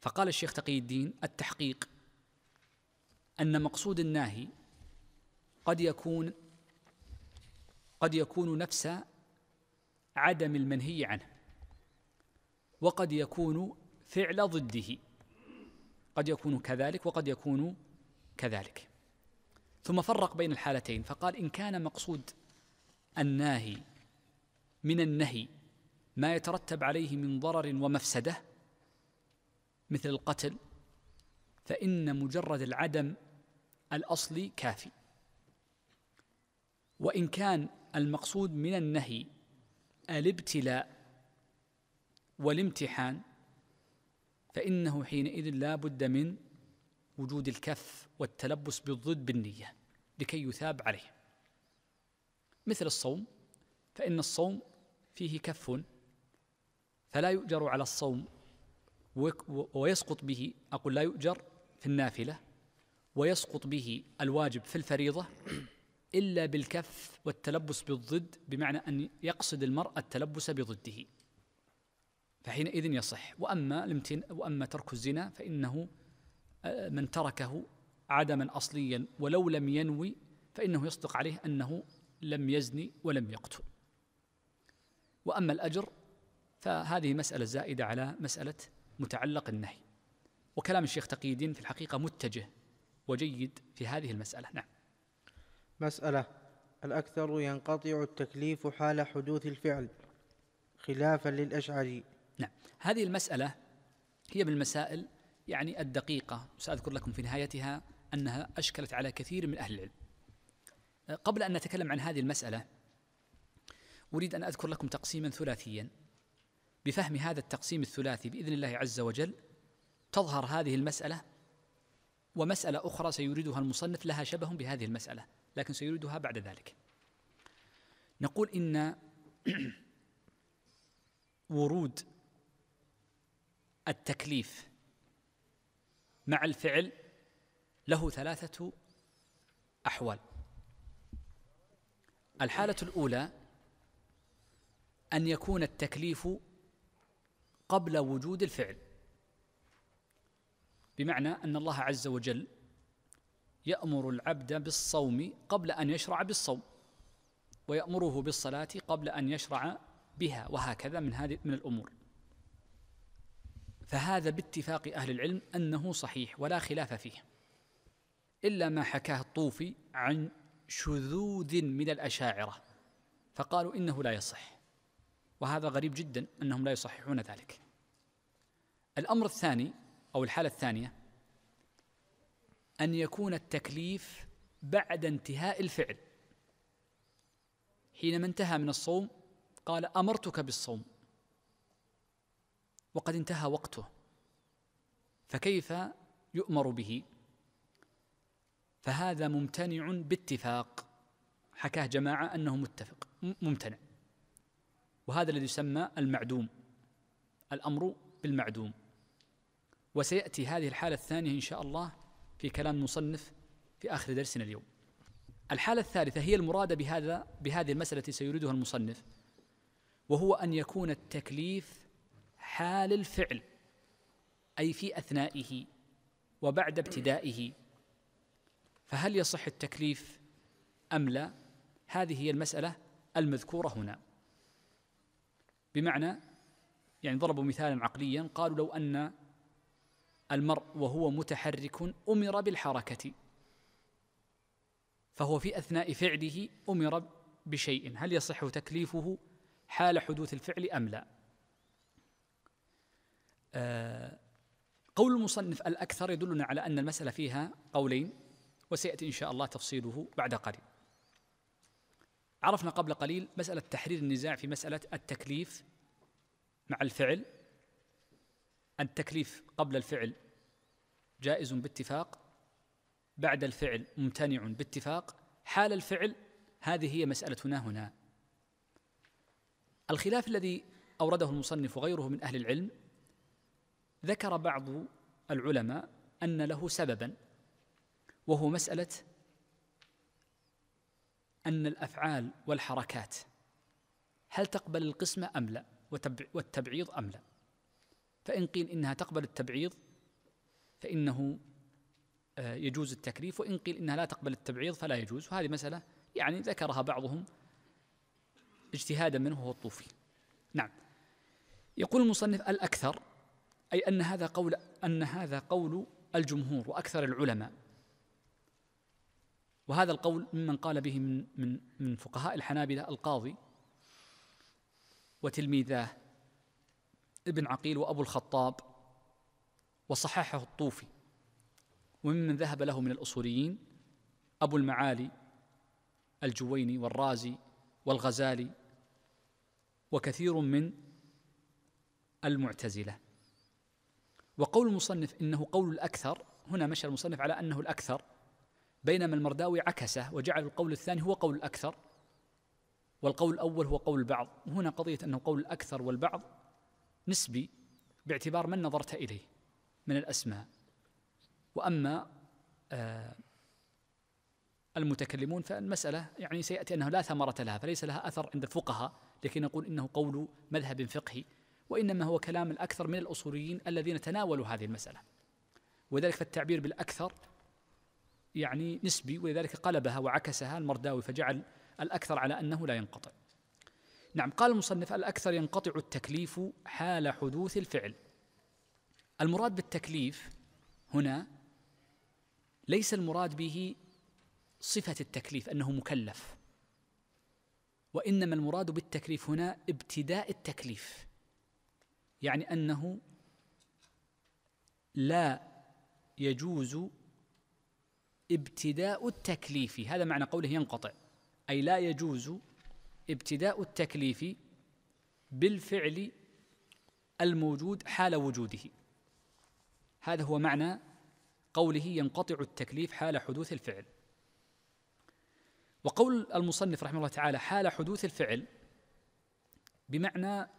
فقال الشيخ تقي الدين التحقيق أن مقصود الناهي قد يكون قد يكون نفس عدم المنهي عنه وقد يكون فعل ضده قد يكون كذلك وقد يكون كذلك ثم فرق بين الحالتين فقال ان كان مقصود الناهي من النهي ما يترتب عليه من ضرر ومفسده مثل القتل فان مجرد العدم الاصلي كافي وإن كان المقصود من النهي الابتلاء والامتحان فإنه حينئذ لا بد من وجود الكف والتلبس بالضد بالنية لكي يثاب عليه مثل الصوم فإن الصوم فيه كف فلا يؤجر على الصوم ويسقط به أقول لا يؤجر في النافلة ويسقط به الواجب في الفريضة إلا بالكف والتلبس بالضد بمعنى أن يقصد المرء التلبس بضده فحينئذ يصح وأما, وأما ترك الزنا فإنه آه، من تركه عدما أصليا ولو لم ينوي فإنه يصدق عليه أنه لم يزني ولم يقتل وأما الأجر فهذه مسألة زائدة على مسألة متعلق النهي وكلام الشيخ تقييدين في الحقيقة متجه وجيد في هذه المسألة نعم مسألة الأكثر ينقطع التكليف حال حدوث الفعل خلافا للأشعري نعم هذه المسألة هي من المسائل يعني الدقيقة سأذكر لكم في نهايتها أنها أشكلت على كثير من أهل العلم قبل أن نتكلم عن هذه المسألة أريد أن أذكر لكم تقسيما ثلاثيا بفهم هذا التقسيم الثلاثي بإذن الله عز وجل تظهر هذه المسألة ومسألة أخرى سيريدها المصنف لها شبه بهذه المسألة لكن سيريدها بعد ذلك نقول إن ورود التكليف مع الفعل له ثلاثة أحوال الحالة الأولى أن يكون التكليف قبل وجود الفعل بمعنى أن الله عز وجل يأمر العبد بالصوم قبل أن يشرع بالصوم ويأمره بالصلاة قبل أن يشرع بها وهكذا من هذه من الأمور فهذا باتفاق أهل العلم أنه صحيح ولا خلاف فيه إلا ما حكاه الطوفي عن شذوذ من الأشاعرة فقالوا إنه لا يصح وهذا غريب جدا أنهم لا يصححون ذلك الأمر الثاني أو الحالة الثانية أن يكون التكليف بعد انتهاء الفعل حينما انتهى من الصوم قال أمرتك بالصوم وقد انتهى وقته فكيف يؤمر به فهذا ممتنع باتفاق حكاه جماعة أنه متفق ممتنع وهذا الذي يسمى المعدوم الأمر بالمعدوم وسيأتي هذه الحالة الثانية إن شاء الله في كلام مصنف في آخر درسنا اليوم الحالة الثالثة هي المرادة بهذا بهذه المسألة التي سيريدها المصنف وهو أن يكون التكليف حال الفعل أي في أثنائه وبعد ابتدائه فهل يصح التكليف أم لا هذه هي المسألة المذكورة هنا بمعنى يعني ضربوا مثالا عقليا قالوا لو أن المرء وهو متحرك امر بالحركه فهو في اثناء فعله امر بشيء هل يصح تكليفه حال حدوث الفعل ام لا آه قول المصنف الاكثر يدلنا على ان المساله فيها قولين وسياتي ان شاء الله تفصيله بعد قليل عرفنا قبل قليل مساله تحرير النزاع في مساله التكليف مع الفعل التكليف قبل الفعل جائز باتفاق بعد الفعل ممتنع باتفاق حال الفعل هذه هي مسألتنا هنا الخلاف الذي أورده المصنف وغيره من أهل العلم ذكر بعض العلماء أن له سببا وهو مسألة أن الأفعال والحركات هل تقبل القسمة أم لا والتبعيض أم لا فإن قيل إنها تقبل التبعيض فإنه آه، يجوز التكليف وإن قيل إنها لا تقبل التبعيض فلا يجوز وهذه مسألة يعني ذكرها بعضهم اجتهادا منه هو الطوفي نعم يقول المصنف الأكثر أي أن هذا قول أن هذا قول الجمهور وأكثر العلماء وهذا القول ممن قال به من من من فقهاء الحنابلة القاضي وتلميذاه ابن عقيل وأبو الخطاب وصححه الطوفي وممن ذهب له من الأصوليين أبو المعالي الجويني والرازي والغزالي وكثير من المعتزلة وقول المصنف إنه قول الأكثر هنا مشى المصنف على أنه الأكثر بينما المرداوي عكسه وجعل القول الثاني هو قول الأكثر والقول الأول هو قول البعض هنا قضية أنه قول الأكثر والبعض نسبي باعتبار من نظرت إليه من الأسماء وأما آه المتكلمون فالمسألة يعني سيأتي أنه لا ثمرة لها فليس لها أثر عند الفقهاء لكي نقول إنه قول مذهب فقهي وإنما هو كلام الأكثر من الأصوليين الذين تناولوا هذه المسألة وذلك فالتعبير بالأكثر يعني نسبي ولذلك قلبها وعكسها المرداوي فجعل الأكثر على أنه لا ينقطع نعم قال المصنف الأكثر ينقطع التكليف حال حدوث الفعل المراد بالتكليف هنا ليس المراد به صفة التكليف أنه مكلف وإنما المراد بالتكليف هنا ابتداء التكليف يعني أنه لا يجوز ابتداء التكليف هذا معنى قوله ينقطع أي لا يجوز ابتداء التكليف بالفعل الموجود حال وجوده هذا هو معنى قوله ينقطع التكليف حال حدوث الفعل وقول المصنف رحمه الله تعالى حال حدوث الفعل بمعنى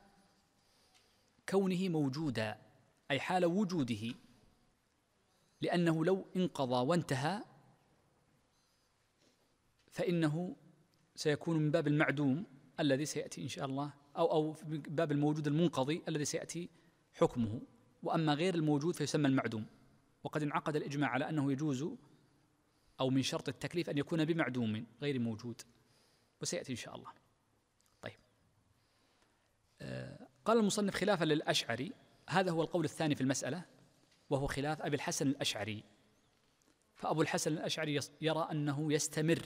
كونه موجودا اي حال وجوده لانه لو انقضى وانتهى فانه سيكون من باب المعدوم الذي سيأتي إن شاء الله أو أو من باب الموجود المنقضي الذي سيأتي حكمه وأما غير الموجود فيسمى المعدوم وقد انعقد الإجماع على أنه يجوز أو من شرط التكليف أن يكون بمعدوم غير موجود وسيأتي إن شاء الله طيب آه، قال المصنف خلافا للأشعري هذا هو القول الثاني في المسألة وهو خلاف أبي الحسن الأشعري فأبو الحسن الأشعري يرى أنه يستمر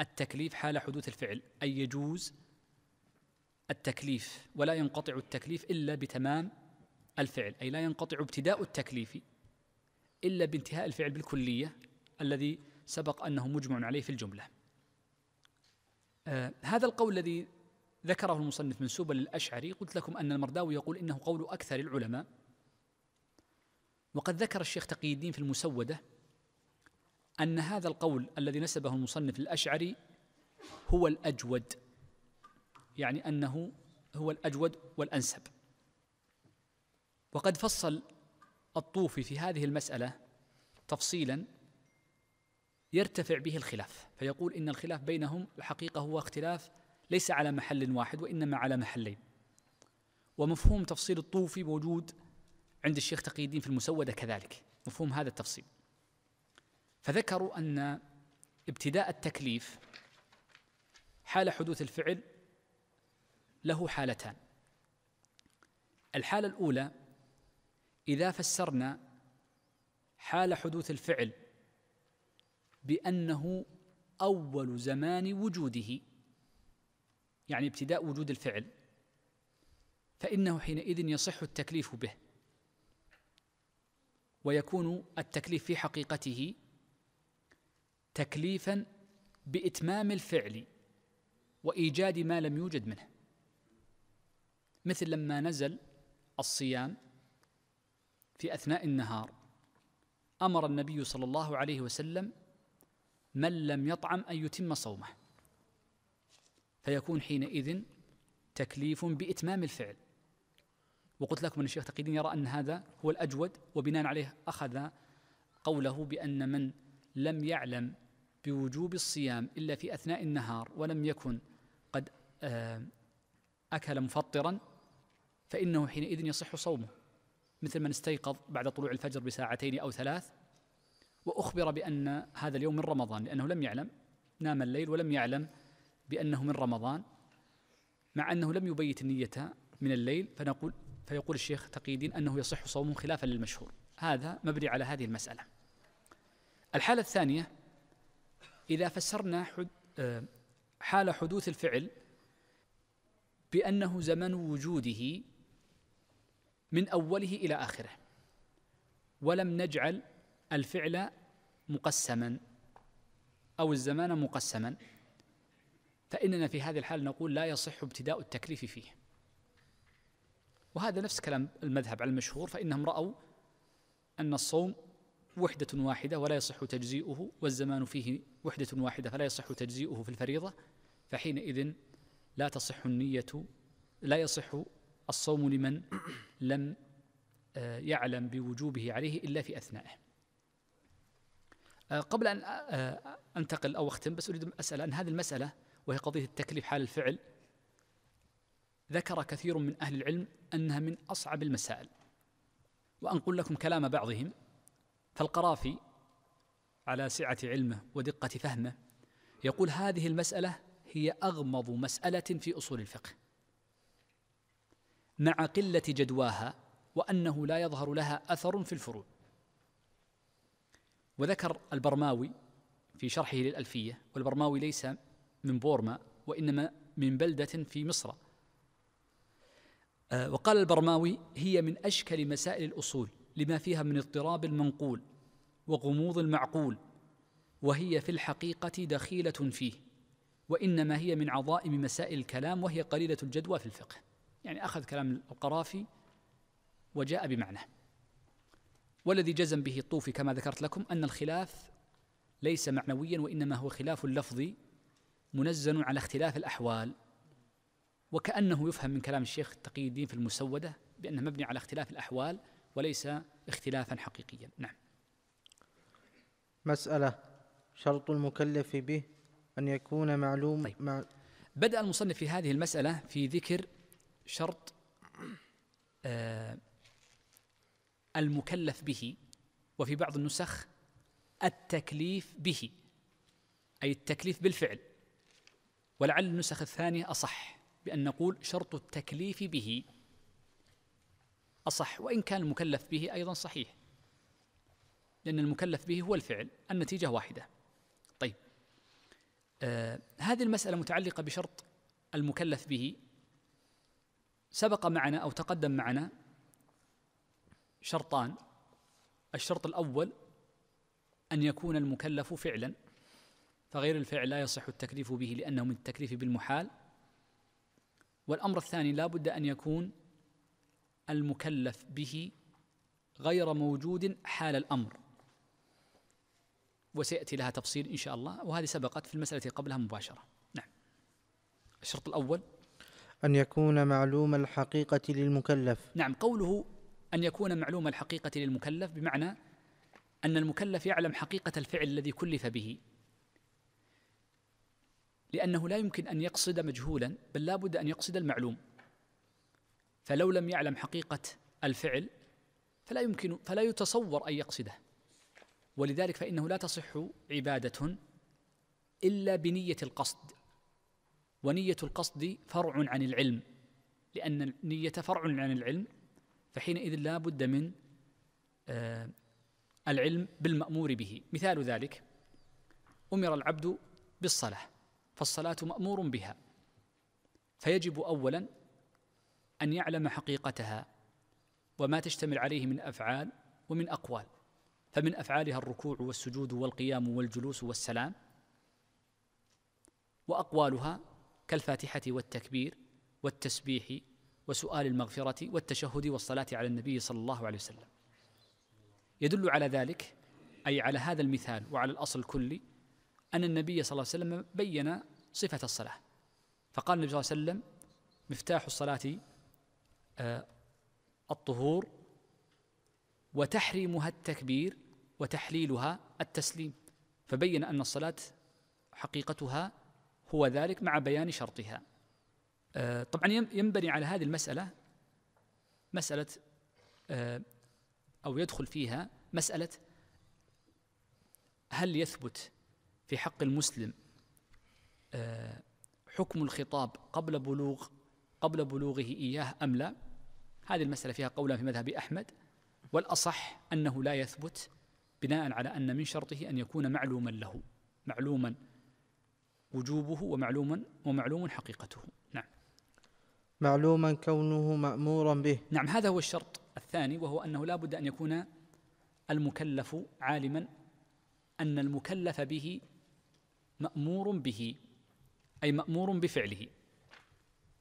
التكليف حال حدوث الفعل أي يجوز التكليف ولا ينقطع التكليف إلا بتمام الفعل أي لا ينقطع ابتداء التكليف إلا بانتهاء الفعل بالكلية الذي سبق أنه مجمع عليه في الجملة آه هذا القول الذي ذكره المصنف من سوبل الأشعري قلت لكم أن المرداوي يقول إنه قول أكثر العلماء وقد ذكر الشيخ تقي الدين في المسودة أن هذا القول الذي نسبه المصنف للأشعري هو الأجود يعني أنه هو الأجود والأنسب وقد فصل الطوفي في هذه المسألة تفصيلا يرتفع به الخلاف فيقول إن الخلاف بينهم الحقيقة هو اختلاف ليس على محل واحد وإنما على محلين ومفهوم تفصيل الطوفي موجود عند الشيخ تقي الدين في المسودة كذلك مفهوم هذا التفصيل فذكروا أن ابتداء التكليف حال حدوث الفعل له حالتان الحالة الأولى إذا فسرنا حال حدوث الفعل بأنه أول زمان وجوده يعني ابتداء وجود الفعل فإنه حينئذ يصح التكليف به ويكون التكليف في حقيقته تكليفا باتمام الفعل وايجاد ما لم يوجد منه مثل لما نزل الصيام في اثناء النهار امر النبي صلى الله عليه وسلم من لم يطعم ان يتم صومه فيكون حينئذ تكليف باتمام الفعل وقلت لكم ان الشيخ تقي الدين يرى ان هذا هو الاجود وبناء عليه اخذ قوله بان من لم يعلم بوجوب الصيام إلا في أثناء النهار ولم يكن قد آه، أكل مفطرا فإنه حينئذ يصح صومه مثل من استيقظ بعد طلوع الفجر بساعتين أو ثلاث وأخبر بأن هذا اليوم من رمضان لأنه لم يعلم نام الليل ولم يعلم بأنه من رمضان مع أنه لم يبيت النية من الليل فنقول فيقول الشيخ تقييدين أنه يصح صومه خلافا للمشهور هذا مبني على هذه المسألة الحالة الثانية إذا فسرنا آه، حال حدوث الفعل بأنه زمن وجوده من أوله إلى آخره ولم نجعل الفعل مقسما أو الزمان مقسما فإننا في هذه الحال نقول لا يصح ابتداء التكليف فيه وهذا نفس كلام المذهب على المشهور فإنهم رأوا أن الصوم وحدة واحدة ولا يصح تجزيئه والزمان فيه وحدة واحدة فلا يصح تجزيئه في الفريضة فحينئذ لا تصح النية لا يصح الصوم لمن لم آه، يعلم بوجوبه عليه إلا في أثنائه آه، قبل أن آه، أنتقل أو أختم بس أريد أن أسأل عن هذه المسألة وهي قضية التكليف حال الفعل ذكر كثير من أهل العلم أنها من أصعب المسائل وأنقل لكم كلام بعضهم فالقرافي على سعة علمه ودقة فهمه يقول هذه المسألة هي أغمض مسألة في أصول الفقه مع قلة جدواها وأنه لا يظهر لها أثر في الفروع وذكر البرماوي في شرحه للألفية والبرماوي ليس من بورما وإنما من بلدة في مصر آه، وقال البرماوي هي من أشكل مسائل الأصول لما فيها من اضطراب المنقول وغموض المعقول وهي في الحقيقه دخيله فيه وانما هي من عظائم مسائل الكلام وهي قليله الجدوى في الفقه يعني اخذ كلام القرافي وجاء بمعناه والذي جزم به الطوفي كما ذكرت لكم ان الخلاف ليس معنويا وانما هو خلاف لفظي منزل على اختلاف الاحوال وكانه يفهم من كلام الشيخ تقي الدين في المسوده بانه مبني على اختلاف الاحوال وليس اختلافا حقيقيا نعم مسألة شرط المكلف به أن يكون معلوم طيب. مع بدأ المصنف في هذه المسألة في ذكر شرط آه المكلف به وفي بعض النسخ التكليف به أي التكليف بالفعل ولعل النسخ الثانية أصح بأن نقول شرط التكليف به أصح وإن كان المكلف به أيضا صحيح لأن المكلف به هو الفعل النتيجة واحدة طيب آه هذه المسألة متعلقة بشرط المكلف به سبق معنا أو تقدم معنا شرطان الشرط الأول أن يكون المكلف فعلا فغير الفعل لا يصح التكليف به لأنه من التكليف بالمحال والأمر الثاني لا بد أن يكون المكلف به غير موجود حال الامر وسياتي لها تفصيل ان شاء الله وهذه سبقت في المساله قبلها مباشره نعم الشرط الاول ان يكون معلوم الحقيقه للمكلف نعم قوله ان يكون معلوم الحقيقه للمكلف بمعنى ان المكلف يعلم حقيقه الفعل الذي كلف به لانه لا يمكن ان يقصد مجهولا بل لا بد ان يقصد المعلوم فلو لم يعلم حقيقة الفعل فلا يمكن فلا يتصور أن يقصده ولذلك فإنه لا تصح عبادة إلا بنية القصد ونية القصد فرع عن العلم لأن النية فرع عن العلم فحينئذ لا بد من آه، العلم بالمأمور به مثال ذلك أمر العبد بالصلاة فالصلاة مأمور بها فيجب أولا أن يعلم حقيقتها وما تشتمل عليه من أفعال ومن أقوال فمن أفعالها الركوع والسجود والقيام والجلوس والسلام وأقوالها كالفاتحة والتكبير والتسبيح وسؤال المغفرة والتشهد والصلاة على النبي صلى الله عليه وسلم يدل على ذلك أي على هذا المثال وعلى الأصل الكلي أن النبي صلى الله عليه وسلم بين صفة الصلاة فقال النبي صلى الله عليه وسلم مفتاح الصلاة آه، الطهور وتحريمها التكبير وتحليلها التسليم فبين ان الصلاه حقيقتها هو ذلك مع بيان شرطها آه، طبعا ينبني على هذه المساله مساله آه، او يدخل فيها مساله هل يثبت في حق المسلم حكم الخطاب قبل بلوغ قبل بلوغه اياه ام لا هذه المسألة فيها قولا في مذهب أحمد والأصح أنه لا يثبت بناء على أن من شرطه أن يكون معلوما له معلوما وجوبه ومعلوما ومعلوم حقيقته نعم معلوما كونه مأمورا به نعم هذا هو الشرط الثاني وهو أنه لا بد أن يكون المكلف عالما أن المكلف به مأمور به أي مأمور بفعله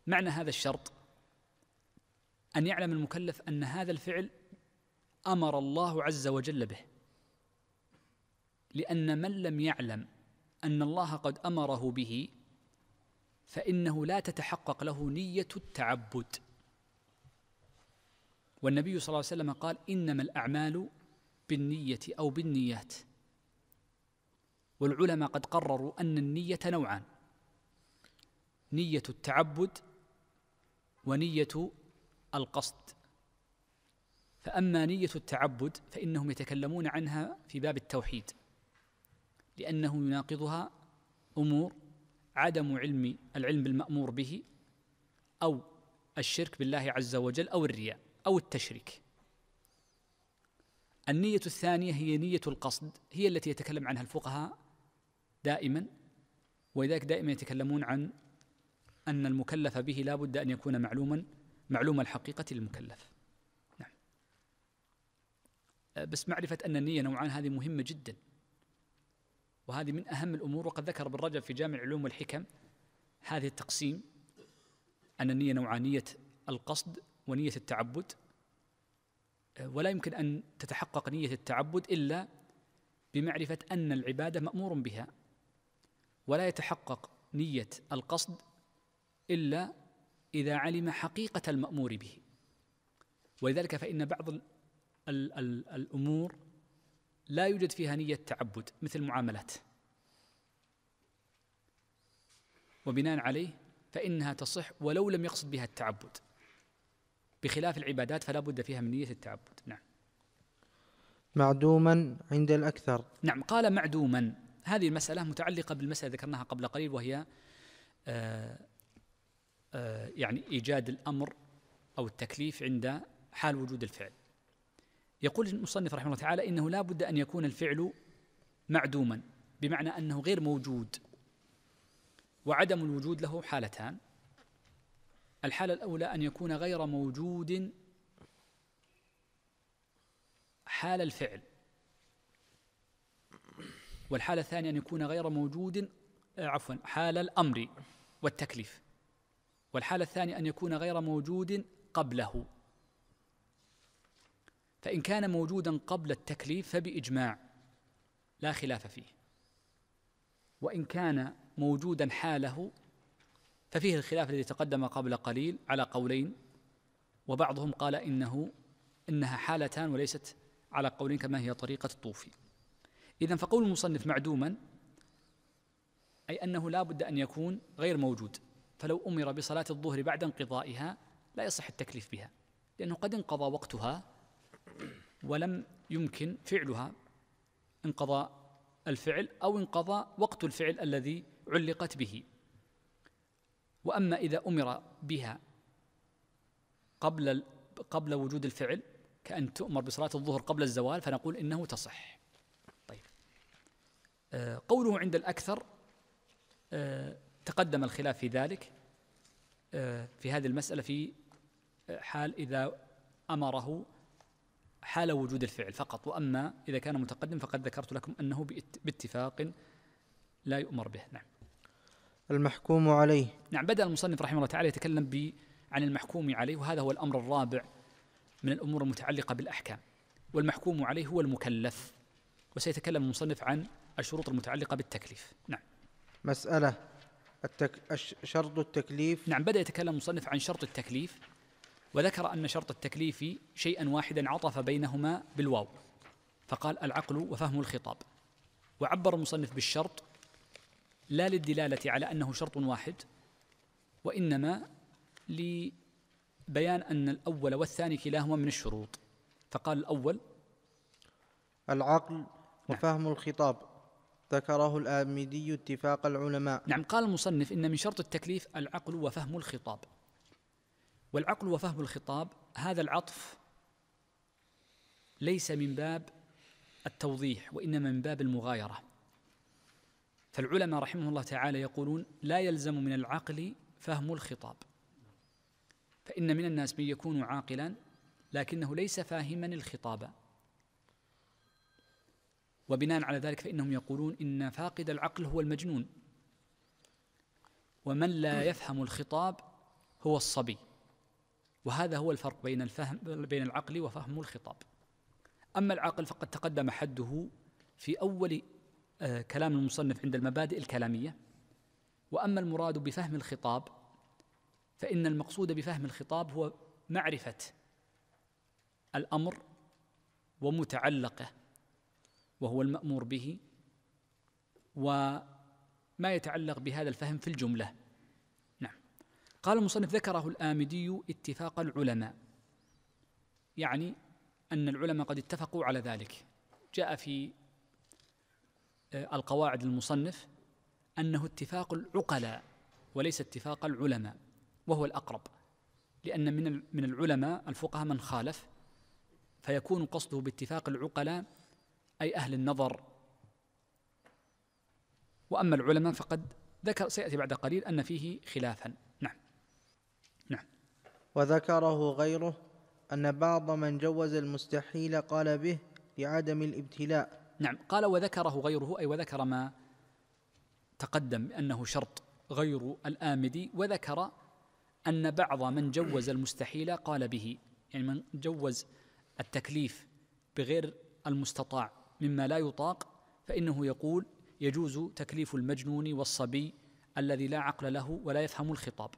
معنى هذا الشرط أن يعلم المكلف أن هذا الفعل أمر الله عز وجل به لأن من لم يعلم أن الله قد أمره به فإنه لا تتحقق له نية التعبد والنبي صلى الله عليه وسلم قال إنما الأعمال بالنية أو بالنيات والعلماء قد قرروا أن النية نوعان نية التعبد ونية القصد فأما نية التعبد فإنهم يتكلمون عنها في باب التوحيد لأنه يناقضها أمور عدم علم العلم بالمأمور به أو الشرك بالله عز وجل أو الرياء أو التشريك النية الثانية هي نية القصد هي التي يتكلم عنها الفقهاء دائما ولذلك دائما يتكلمون عن أن المكلف به لا بد أن يكون معلوما معلومة الحقيقة للمكلف نعم أه، بس معرفة أن النية نوعان هذه مهمة جدا وهذه من أهم الأمور وقد ذكر ابن رجب في جامع العلوم والحكم هذه التقسيم أن النية نوعان نية القصد ونية التعبد أه، ولا يمكن أن تتحقق نية التعبد إلا بمعرفة أن العبادة مأمور بها ولا يتحقق نية القصد إلا إذا علم حقيقة المأمور به ولذلك فإن بعض ال ال الـ الأمور لا يوجد فيها نية تعبد مثل المعاملات وبناء عليه فإنها تصح ولو لم يقصد بها التعبد بخلاف العبادات فلا بد فيها من نية التعبد نعم معدوما عند الأكثر نعم قال معدوما هذه المسألة متعلقة بالمسألة ذكرناها قبل قليل وهي آه آه، يعني إيجاد الأمر أو التكليف عند حال وجود الفعل يقول المصنف رحمه الله تعالى إنه لا بد أن يكون الفعل معدوما بمعنى أنه غير موجود وعدم الوجود له حالتان الحالة الأولى أن يكون غير موجود حال الفعل والحالة الثانية أن يكون غير موجود آه، عفوا حال الأمر والتكليف والحالة الثانية أن يكون غير موجود قبله فإن كان موجودا قبل التكليف فبإجماع لا خلاف فيه وإن كان موجودا حاله ففيه الخلاف الذي تقدم قبل قليل على قولين وبعضهم قال إنه إنها حالتان وليست على قولين كما هي طريقة الطوفي إذا فقول المصنف معدوما أي أنه لا بد أن يكون غير موجود فلو أمر بصلاة الظهر بعد انقضائها لا يصح التكليف بها لأنه قد انقضى وقتها ولم يمكن فعلها انقضى الفعل أو انقضى وقت الفعل الذي علقت به وأما إذا أمر بها قبل قبل وجود الفعل كأن تؤمر بصلاة الظهر قبل الزوال فنقول إنه تصح طيب آه، قوله عند الأكثر آه، تقدم الخلاف في ذلك آه، في هذه المسألة في آه، حال إذا أمره حال وجود الفعل فقط وأما إذا كان متقدم فقد ذكرت لكم أنه باتفاق لا يؤمر به نعم المحكوم عليه نعم بدأ المصنف رحمه الله تعالى يتكلم ب عن المحكوم عليه وهذا هو الأمر الرابع من الأمور المتعلقة بالأحكام والمحكوم عليه هو المكلف وسيتكلم المصنف عن الشروط المتعلقة بالتكليف نعم مسألة التك... شرط التكليف نعم بدأ يتكلم المصنف عن شرط التكليف وذكر أن شرط التكليف شيئا واحدا عطف بينهما بالواو فقال العقل وفهم الخطاب وعبر المصنف بالشرط لا للدلالة على أنه شرط واحد وإنما لبيان أن الأول والثاني كلاهما من الشروط فقال الأول العقل نعم. وفهم نعم. الخطاب ذكره الآمدي اتفاق العلماء نعم قال المصنف إن من شرط التكليف العقل وفهم الخطاب والعقل وفهم الخطاب هذا العطف ليس من باب التوضيح وإنما من باب المغايرة فالعلماء رحمه الله تعالى يقولون لا يلزم من العقل فهم الخطاب فإن من الناس من يكون عاقلا لكنه ليس فاهما الخطاب وبناء على ذلك فإنهم يقولون إن فاقد العقل هو المجنون ومن لا يفهم الخطاب هو الصبي وهذا هو الفرق بين الفهم بين العقل وفهم الخطاب أما العقل فقد تقدم حده في أول آه، كلام المصنف عند المبادئ الكلامية وأما المراد بفهم الخطاب فإن المقصود بفهم الخطاب هو معرفة الأمر ومتعلقه وهو المأمور به وما يتعلق بهذا الفهم في الجملة نعم قال المصنف ذكره الآمدي اتفاق العلماء يعني أن العلماء قد اتفقوا على ذلك جاء في آه، القواعد المصنف أنه اتفاق العقلاء وليس اتفاق العلماء وهو الأقرب لأن من من العلماء الفقهاء من خالف فيكون قصده باتفاق العقلاء أي أهل النظر وأما العلماء فقد ذكر سيأتي بعد قليل أن فيه خلافا نعم نعم وذكره غيره أن بعض من جوز المستحيل قال به لعدم الابتلاء نعم قال وذكره غيره أي وذكر ما تقدم أنه شرط غير الآمدي وذكر أن بعض من جوز المستحيل قال به يعني من جوز التكليف بغير المستطاع مما لا يطاق فإنه يقول يجوز تكليف المجنون والصبي الذي لا عقل له ولا يفهم الخطاب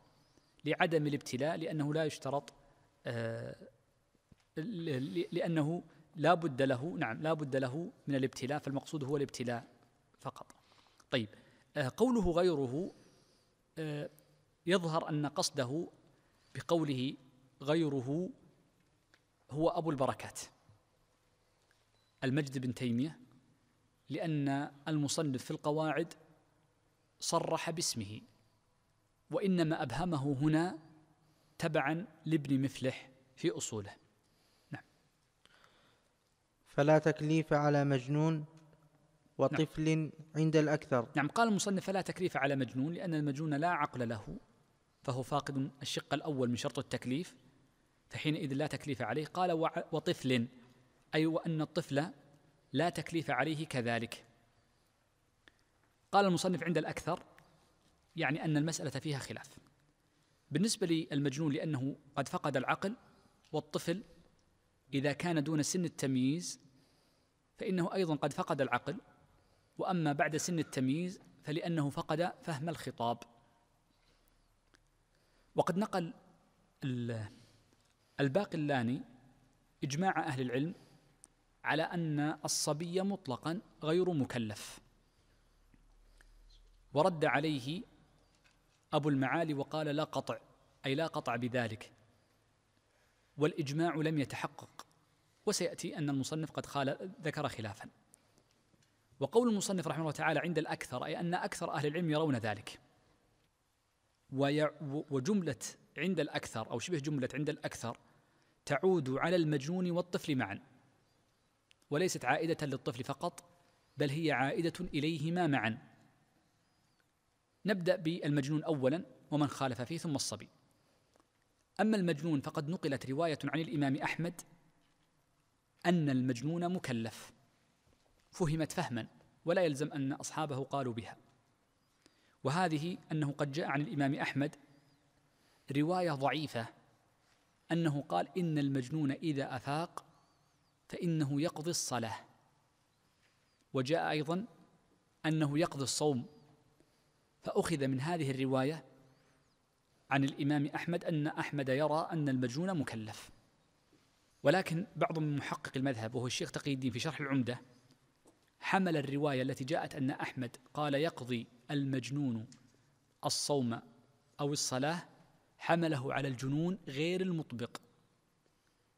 لعدم الابتلاء لأنه لا يشترط آه، لأنه لا بد له نعم لا بد له من الابتلاء فالمقصود هو الابتلاء فقط طيب آه، قوله غيره آه، يظهر أن قصده بقوله غيره هو أبو البركات المجد بن تيمية لأن المصنف في القواعد صرح باسمه وإنما أبهمه هنا تبعا لابن مفلح في أصوله نعم فلا تكليف على مجنون وطفل نعم. عند الأكثر نعم قال المصنف فلا تكليف على مجنون لأن المجنون لا عقل له فهو فاقد الشق الأول من شرط التكليف فحينئذ لا تكليف عليه قال وطفل أي أيوة، وأن الطفل لا تكليف عليه كذلك قال المصنف عند الأكثر يعني أن المسألة فيها خلاف بالنسبة للمجنون لأنه قد فقد العقل والطفل إذا كان دون سن التمييز فإنه أيضا قد فقد العقل وأما بعد سن التمييز فلأنه فقد فهم الخطاب وقد نقل الباقي اللاني إجماع أهل العلم على أن الصبي مطلقا غير مكلف ورد عليه أبو المعالي وقال لا قطع أي لا قطع بذلك والإجماع لم يتحقق وسيأتي أن المصنف قد خال ذكر خلافا وقول المصنف رحمه الله تعالى عند الأكثر أي أن أكثر أهل العلم يرون ذلك وجملة عند الأكثر أو شبه جملة عند الأكثر تعود على المجنون والطفل معا وليست عائدة للطفل فقط بل هي عائدة إليهما معا نبدأ بالمجنون أولا ومن خالف فيه ثم الصبي أما المجنون فقد نقلت رواية عن الإمام أحمد أن المجنون مكلف فهمت فهما ولا يلزم أن أصحابه قالوا بها وهذه أنه قد جاء عن الإمام أحمد رواية ضعيفة أنه قال إن المجنون إذا أفاق فإنه يقضي الصلاة وجاء أيضا أنه يقضي الصوم فأخذ من هذه الرواية عن الإمام أحمد أن أحمد يرى أن المجنون مكلف ولكن بعض من محقق المذهب وهو الشيخ تقي الدين في شرح العمدة حمل الرواية التي جاءت أن أحمد قال يقضي المجنون الصوم أو الصلاة حمله على الجنون غير المطبق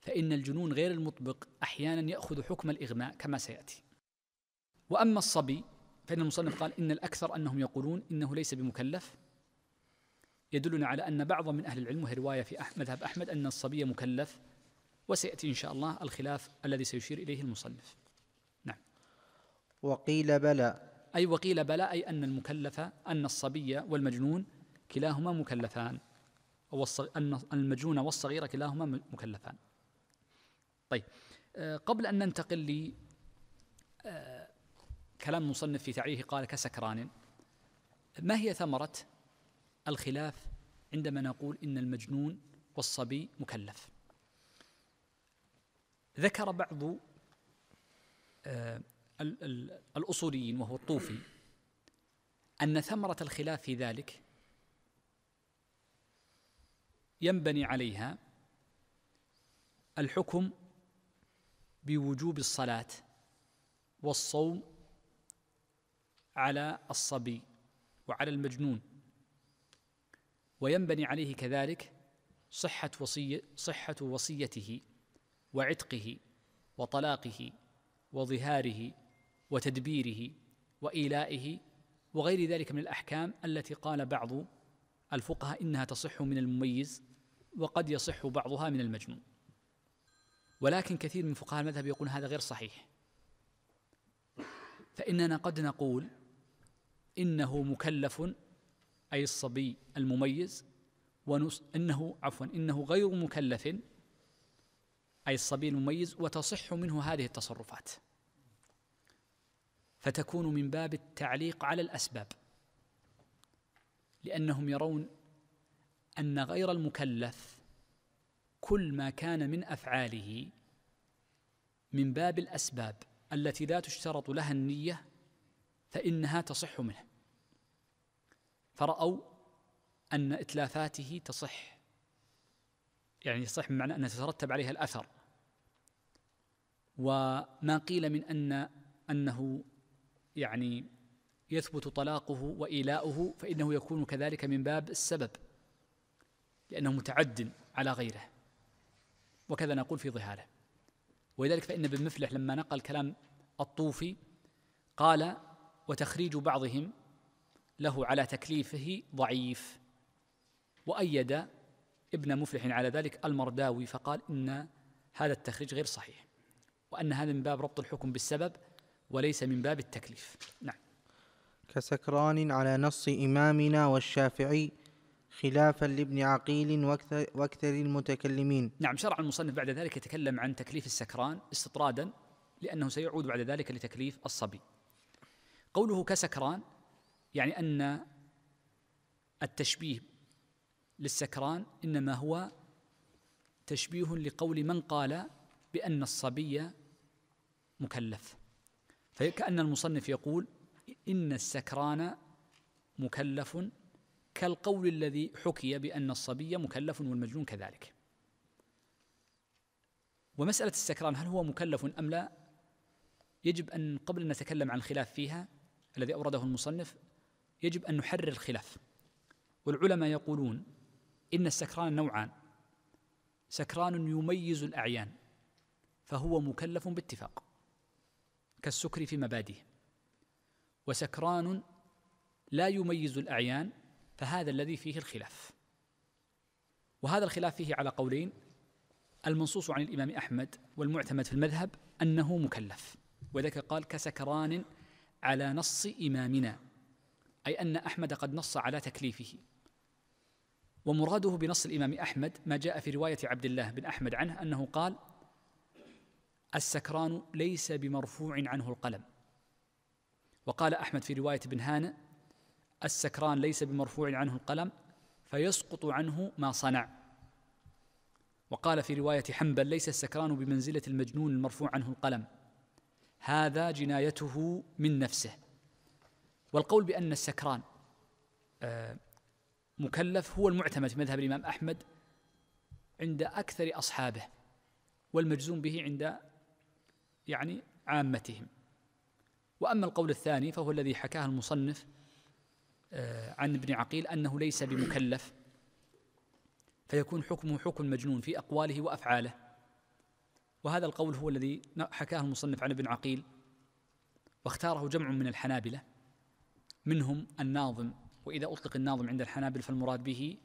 فإن الجنون غير المطبق أحيانا يأخذ حكم الإغماء كما سيأتي وأما الصبي فإن المصنف قال إن الأكثر أنهم يقولون إنه ليس بمكلف يدلنا على أن بعض من أهل العلم وهي رواية في مذهب أحمد أن الصبي مكلف وسيأتي إن شاء الله الخلاف الذي سيشير إليه المصنف نعم وقيل بلى أي وقيل بلى أي أن المكلف أن الصبي والمجنون كلاهما مكلفان أن المجنون والصغير كلاهما مكلفان طيب آه، قبل أن ننتقل ل آه، كلام المصنف في تعريفه قال كسكران ما هي ثمرة الخلاف عندما نقول إن المجنون والصبي مكلف ذكر بعض آه، الأصوليين وهو الطوفي أن ثمرة الخلاف في ذلك ينبني عليها الحكم بوجوب الصلاة والصوم على الصبي وعلى المجنون وينبني عليه كذلك صحة وصية صحة وصيته وعتقه وطلاقه وظهاره وتدبيره وإيلائه وغير ذلك من الأحكام التي قال بعض الفقهاء إنها تصح من المميز وقد يصح بعضها من المجنون ولكن كثير من فقهاء المذهب يقول هذا غير صحيح فإننا قد نقول إنه مكلف أي الصبي المميز ونس إنه عفوا إنه غير مكلف أي الصبي المميز وتصح منه هذه التصرفات فتكون من باب التعليق على الأسباب لأنهم يرون أن غير المكلف كل ما كان من افعاله من باب الاسباب التي لا تشترط لها النيه فانها تصح منه فراوا ان اتلافاته تصح يعني تصح بمعنى أن تترتب عليها الأثر وما قيل من أن أنه يعني يثبت طلاقه وإيلاؤه فإنه يكون كذلك من باب السبب لأنه متعد على غيره وكذا نقول في ظهاره ولذلك فإن ابن مفلح لما نقل كلام الطوفي قال وتخريج بعضهم له على تكليفه ضعيف وأيد ابن مفلح على ذلك المرداوي فقال إن هذا التخريج غير صحيح وأن هذا من باب ربط الحكم بالسبب وليس من باب التكليف نعم كسكران على نص إمامنا والشافعي خلافا لابن عقيل واكثر, المتكلمين نعم شرع المصنف بعد ذلك يتكلم عن تكليف السكران استطرادا لأنه سيعود بعد ذلك لتكليف الصبي قوله كسكران يعني أن التشبيه للسكران إنما هو تشبيه لقول من قال بأن الصبي مكلف فكأن المصنف يقول إن السكران مكلف كالقول الذي حكي بأن الصبي مكلف والمجنون كذلك ومسألة السكران هل هو مكلف أم لا يجب أن قبل أن نتكلم عن الخلاف فيها الذي أورده المصنف يجب أن نحرر الخلاف والعلماء يقولون إن السكران نوعان سكران يميز الأعيان فهو مكلف باتفاق كالسكر في مبادئه وسكران لا يميز الأعيان فهذا الذي فيه الخلاف وهذا الخلاف فيه على قولين المنصوص عن الإمام أحمد والمعتمد في المذهب أنه مكلف وذلك قال كسكران على نص إمامنا أي أن أحمد قد نص على تكليفه ومراده بنص الإمام أحمد ما جاء في رواية عبد الله بن أحمد عنه أنه قال السكران ليس بمرفوع عنه القلم وقال أحمد في رواية ابن هانة السكران ليس بمرفوع عنه القلم فيسقط عنه ما صنع وقال في رواية حنبل ليس السكران بمنزلة المجنون المرفوع عنه القلم هذا جنايته من نفسه والقول بأن السكران آه، مكلف هو المعتمد في مذهب الإمام أحمد عند أكثر أصحابه والمجزوم به عند يعني عامتهم وأما القول الثاني فهو الذي حكاه المصنف آه، عن ابن عقيل أنه ليس بمكلف فيكون حكمه حكم المجنون في أقواله وأفعاله وهذا القول هو الذي حكاه المصنف عن ابن عقيل واختاره جمع من الحنابلة منهم الناظم وإذا أطلق الناظم عند الحنابل فالمراد به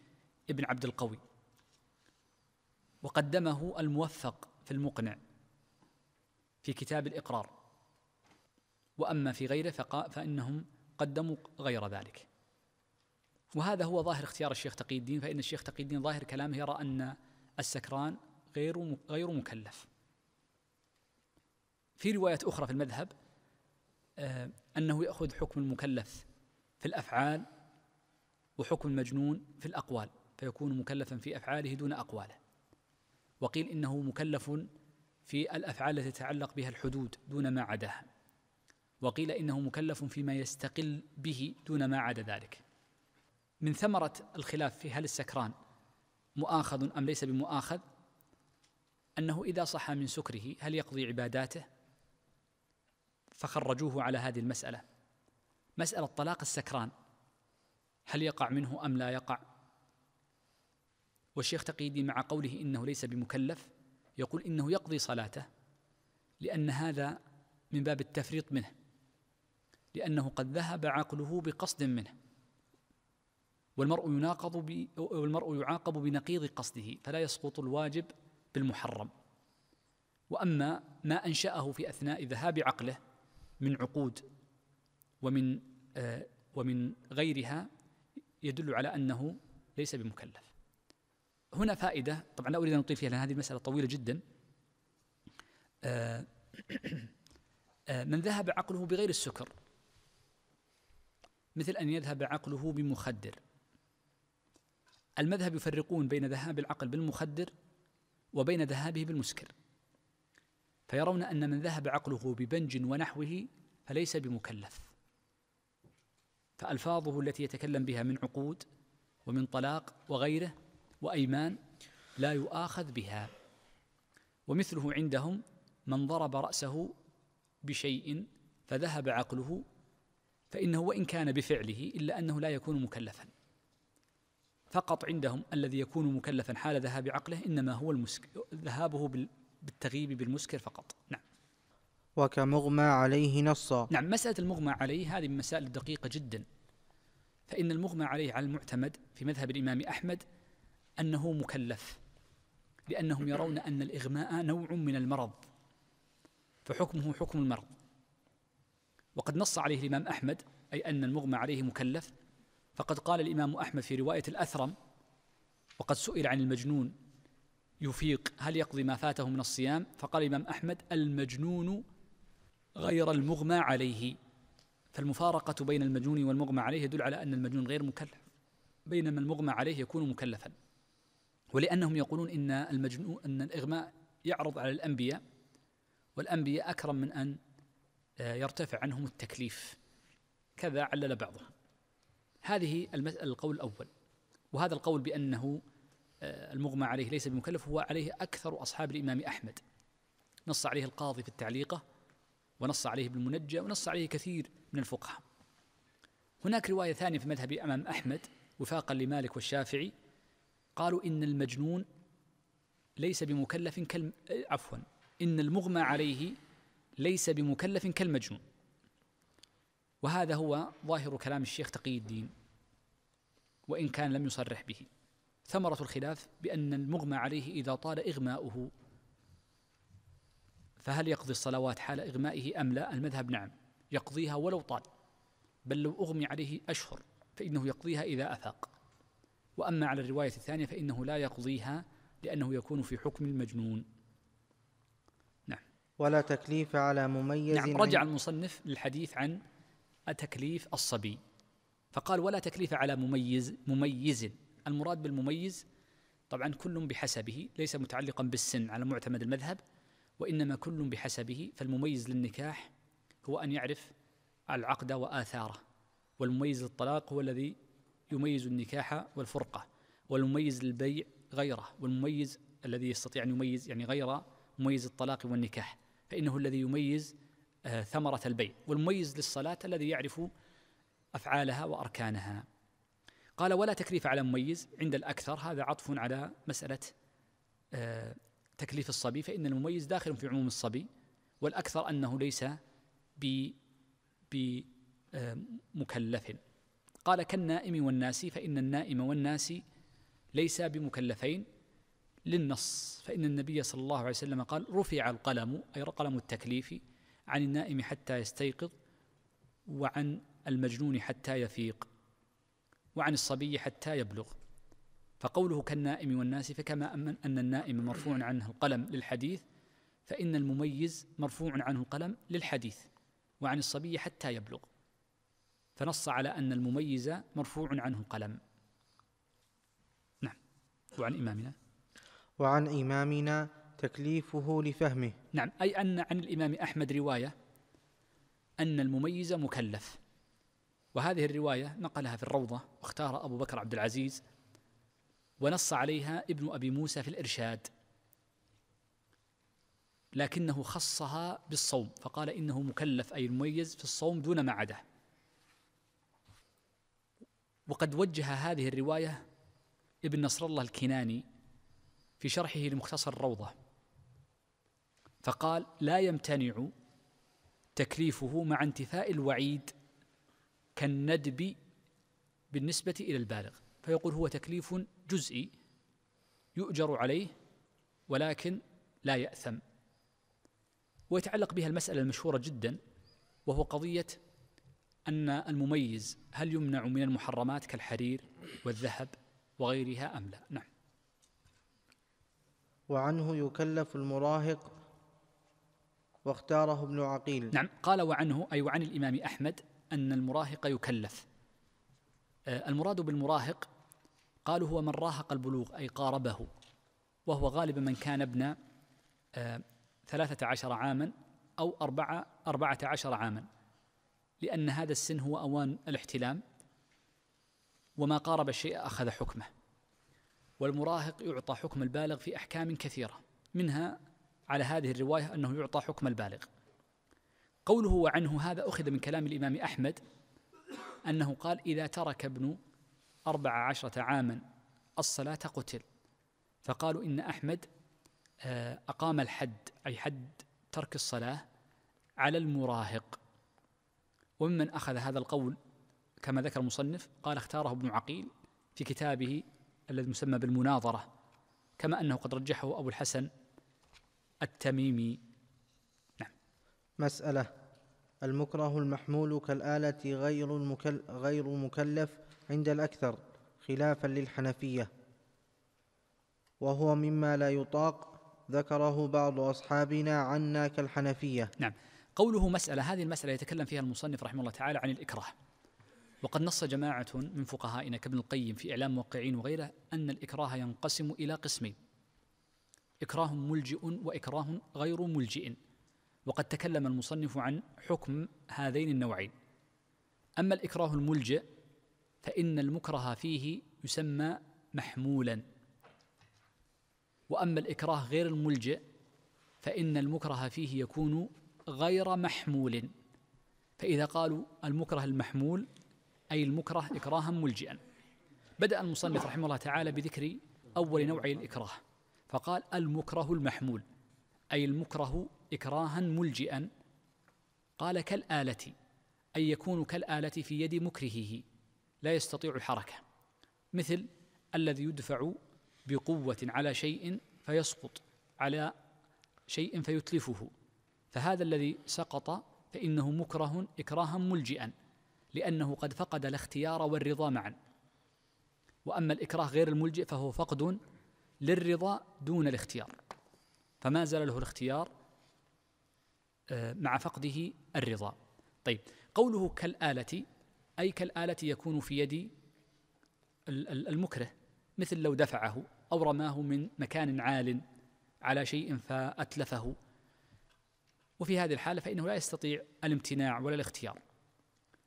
ابن عبد القوي وقدمه الموفق في المقنع في كتاب الإقرار وأما في غيره فإنهم قدموا غير ذلك وهذا هو ظاهر اختيار الشيخ تقي الدين فإن الشيخ تقي الدين ظاهر كلامه يرى أن السكران غير غير مكلف في رواية أخرى في المذهب آه، أنه يأخذ حكم المكلف في الأفعال وحكم المجنون في الأقوال فيكون مكلفا في أفعاله دون أقواله وقيل إنه مكلف في الأفعال التي تتعلق بها الحدود دون ما عداها وقيل إنه مكلف فيما يستقل به دون ما عدا ذلك من ثمرة الخلاف في هل السكران مؤاخذ أم ليس بمؤاخذ أنه إذا صح من سكره هل يقضي عباداته فخرجوه على هذه المسألة مسألة طلاق السكران هل يقع منه أم لا يقع والشيخ تقيدي مع قوله إنه ليس بمكلف يقول إنه يقضي صلاته لأن هذا من باب التفريط منه لأنه قد ذهب عقله بقصد منه والمرء يناقض ب... والمرء يعاقب بنقيض قصده فلا يسقط الواجب بالمحرم واما ما انشاه في اثناء ذهاب عقله من عقود ومن آه ومن غيرها يدل على انه ليس بمكلف هنا فائده طبعا لا اريد ان اطيل فيها لان هذه المساله طويله جدا آه آه من ذهب عقله بغير السكر مثل ان يذهب عقله بمخدر المذهب يفرقون بين ذهاب العقل بالمخدر وبين ذهابه بالمسكر فيرون أن من ذهب عقله ببنج ونحوه فليس بمكلف فألفاظه التي يتكلم بها من عقود ومن طلاق وغيره وأيمان لا يؤاخذ بها ومثله عندهم من ضرب رأسه بشيء فذهب عقله فإنه وإن كان بفعله إلا أنه لا يكون مكلفا فقط عندهم الذي يكون مكلفا حال ذهاب عقله إنما هو المسك ذهابه بالتغيب بالمسكر فقط نعم وكمغمى عليه نصا نعم مسألة المغمى عليه هذه من المسائل الدقيقة جدا فإن المغمى عليه على المعتمد في مذهب الإمام أحمد أنه مكلف لأنهم يرون أن الإغماء نوع من المرض فحكمه حكم المرض وقد نص عليه الإمام أحمد أي أن المغمى عليه مكلف فقد قال الإمام أحمد في رواية الأثرم وقد سئل عن المجنون يفيق هل يقضي ما فاته من الصيام فقال الإمام أحمد المجنون غير المغمى عليه فالمفارقة بين المجنون والمغمى عليه يدل على أن المجنون غير مكلف بينما المغمى عليه يكون مكلفا ولأنهم يقولون إن المجنون أن الإغماء يعرض على الأنبياء والأنبياء أكرم من أن آه، يرتفع عنهم التكليف كذا علل بعضهم هذه القول الأول وهذا القول بأنه آه، المغمى عليه ليس بمكلف هو عليه أكثر أصحاب الإمام أحمد نص عليه القاضي في التعليقة ونص عليه ابن المنجى ونص عليه كثير من الفقهاء هناك رواية ثانية في مذهب أمام أحمد وفاقا لمالك والشافعي قالوا إن المجنون ليس بمكلف كالم... آه، عفوا إن المغمى عليه ليس بمكلف كالمجنون وهذا هو ظاهر كلام الشيخ تقي الدين وإن كان لم يصرح به ثمرة الخلاف بأن المغمى عليه إذا طال إغماؤه فهل يقضي الصلوات حال إغمائه أم لا المذهب نعم يقضيها ولو طال بل لو أغمي عليه أشهر فإنه يقضيها إذا أفاق وأما على الرواية الثانية فإنه لا يقضيها لأنه يكون في حكم المجنون نعم ولا تكليف على مميز نعم رجع المصنف للحديث عن تكليف الصبي فقال ولا تكليف على مميز مميز المراد بالمميز طبعا كل بحسبه ليس متعلقا بالسن على معتمد المذهب وإنما كل بحسبه فالمميز للنكاح هو أن يعرف العقد وآثاره والمميز للطلاق هو الذي يميز النكاح والفرقة والمميز للبيع غيره والمميز الذي يستطيع أن يميز يعني غير مميز الطلاق والنكاح فإنه الذي يميز آه، ثمرة البيع والمميز للصلاة الذي يعرف أفعالها وأركانها قال ولا تكليف على مميز عند الأكثر هذا عطف على مسألة آه، تكليف الصبي فإن المميز داخل في عموم الصبي والأكثر أنه ليس بمكلف آه، قال كالنائم والناسي فإن النائم والناسي ليس بمكلفين للنص فإن النبي صلى الله عليه وسلم قال رفع القلم أي قلم التكليف عن النائم حتى يستيقظ وعن المجنون حتى يفيق وعن الصبي حتى يبلغ فقوله كالنائم والناس فكما أن النائم مرفوع عنه القلم للحديث فإن المميز مرفوع عنه القلم للحديث وعن الصبي حتى يبلغ فنص على أن المميز مرفوع عنه القلم نعم وعن إمامنا وعن إمامنا تكليفه لفهمه نعم أي أن عن الإمام أحمد رواية أن المميز مكلف وهذه الرواية نقلها في الروضة واختار أبو بكر عبد العزيز ونص عليها ابن أبي موسى في الإرشاد لكنه خصها بالصوم فقال إنه مكلف أي المميز في الصوم دون ما عدا وقد وجه هذه الرواية ابن نصر الله الكناني في شرحه لمختصر الروضة فقال لا يمتنع تكليفه مع انتفاء الوعيد كالندب بالنسبة إلى البالغ فيقول هو تكليف جزئي يؤجر عليه ولكن لا يأثم ويتعلق بها المسألة المشهورة جدا وهو قضية أن المميز هل يمنع من المحرمات كالحرير والذهب وغيرها أم لا نعم وعنه يكلف المراهق واختاره ابن عقيل نعم قال وعنه أي وعن الإمام أحمد أن المراهق يكلف آه، المراد بالمراهق قالوا هو من راهق البلوغ أي قاربه وهو غالبا من كان ابن آه، ثلاثة عشر عاما أو أربعة أربعة عشر عاما لأن هذا السن هو أوان الاحتلام وما قارب الشيء أخذ حكمه والمراهق يعطى حكم البالغ في أحكام كثيرة منها على هذه الرواية أنه يعطى حكم البالغ قوله وعنه هذا أخذ من كلام الإمام أحمد أنه قال إذا ترك ابن أربع عشرة عاما الصلاة قتل فقالوا إن أحمد آه، أقام الحد أي حد ترك الصلاة على المراهق وممن أخذ هذا القول كما ذكر المصنف قال اختاره ابن عقيل في كتابه الذي مسمى بالمناظرة كما أنه قد رجحه أبو الحسن التميمي نعم مسألة المكره المحمول كالآلة غير, المكل غير مكلف عند الأكثر خلافا للحنفية وهو مما لا يطاق ذكره بعض أصحابنا عنا كالحنفية نعم قوله مسألة هذه المسألة يتكلم فيها المصنف رحمه الله تعالى عن الإكراه وقد نص جماعة من فقهائنا كابن القيم في إعلام موقعين وغيره أن الإكراه ينقسم إلى قسمين إكراه ملجئ وإكراه غير ملجئ وقد تكلم المصنف عن حكم هذين النوعين أما الإكراه الملجئ فإن المكره فيه يسمى محمولا وأما الإكراه غير الملجئ فإن المكره فيه يكون غير محمول فإذا قالوا المكره المحمول أي المكره إكراها ملجئا بدأ المصنف رحمه الله تعالى بذكر أول نوع الإكراه فقال المكره المحمول أي المكره إكراها ملجئا قال كالآلة أي يكون كالآلة في يد مكرهه لا يستطيع الحركة مثل الذي يدفع بقوة على شيء فيسقط على شيء فيتلفه فهذا الذي سقط فإنه مكره إكراها ملجئا لأنه قد فقد الاختيار والرضا معا وأما الإكراه غير الملجئ فهو فقد للرضا دون الاختيار فما زال له الاختيار آه، مع فقده الرضا طيب قوله كالآلة أي كالآلة يكون في يد المكره مثل لو دفعه أو رماه من مكان عال على شيء فأتلفه وفي هذه الحالة فإنه لا يستطيع الامتناع ولا الاختيار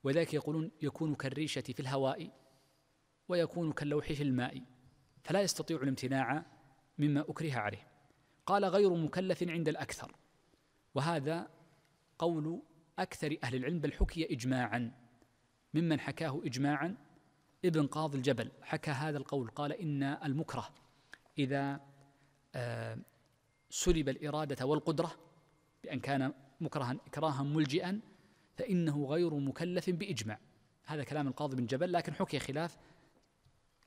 وذلك يقولون يكون كالريشة في الهواء ويكون كاللوح في الماء فلا يستطيع الامتناع مما أكره عليه قال غير مكلف عند الأكثر وهذا قول أكثر أهل العلم بل حكي إجماعا ممن حكاه إجماعا ابن قاضي الجبل حكى هذا القول قال إن المكره إذا آه، سلب الإرادة والقدرة بأن كان مكرها إكراها ملجئا فإنه غير مكلف بإجماع هذا كلام القاضي بن جبل لكن حكي خلاف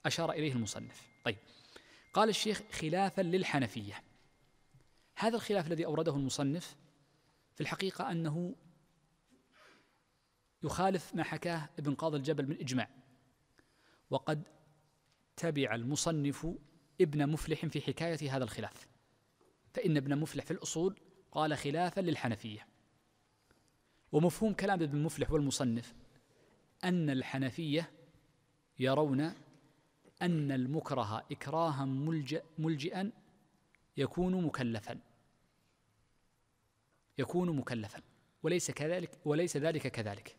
أشار إليه المصنف طيب قال الشيخ خلافا للحنفية هذا الخلاف الذي أورده المصنف في الحقيقة أنه يخالف ما حكاه ابن قاضي الجبل من إجماع وقد تبع المصنف ابن مفلح في حكاية هذا الخلاف فإن ابن مفلح في الأصول قال خلافا للحنفية ومفهوم كلام ابن مفلح والمصنف أن الحنفية يرون أن المكره إكراها ملجأ ملجئا يكون مكلفا يكون مكلفا وليس كذلك وليس ذلك كذلك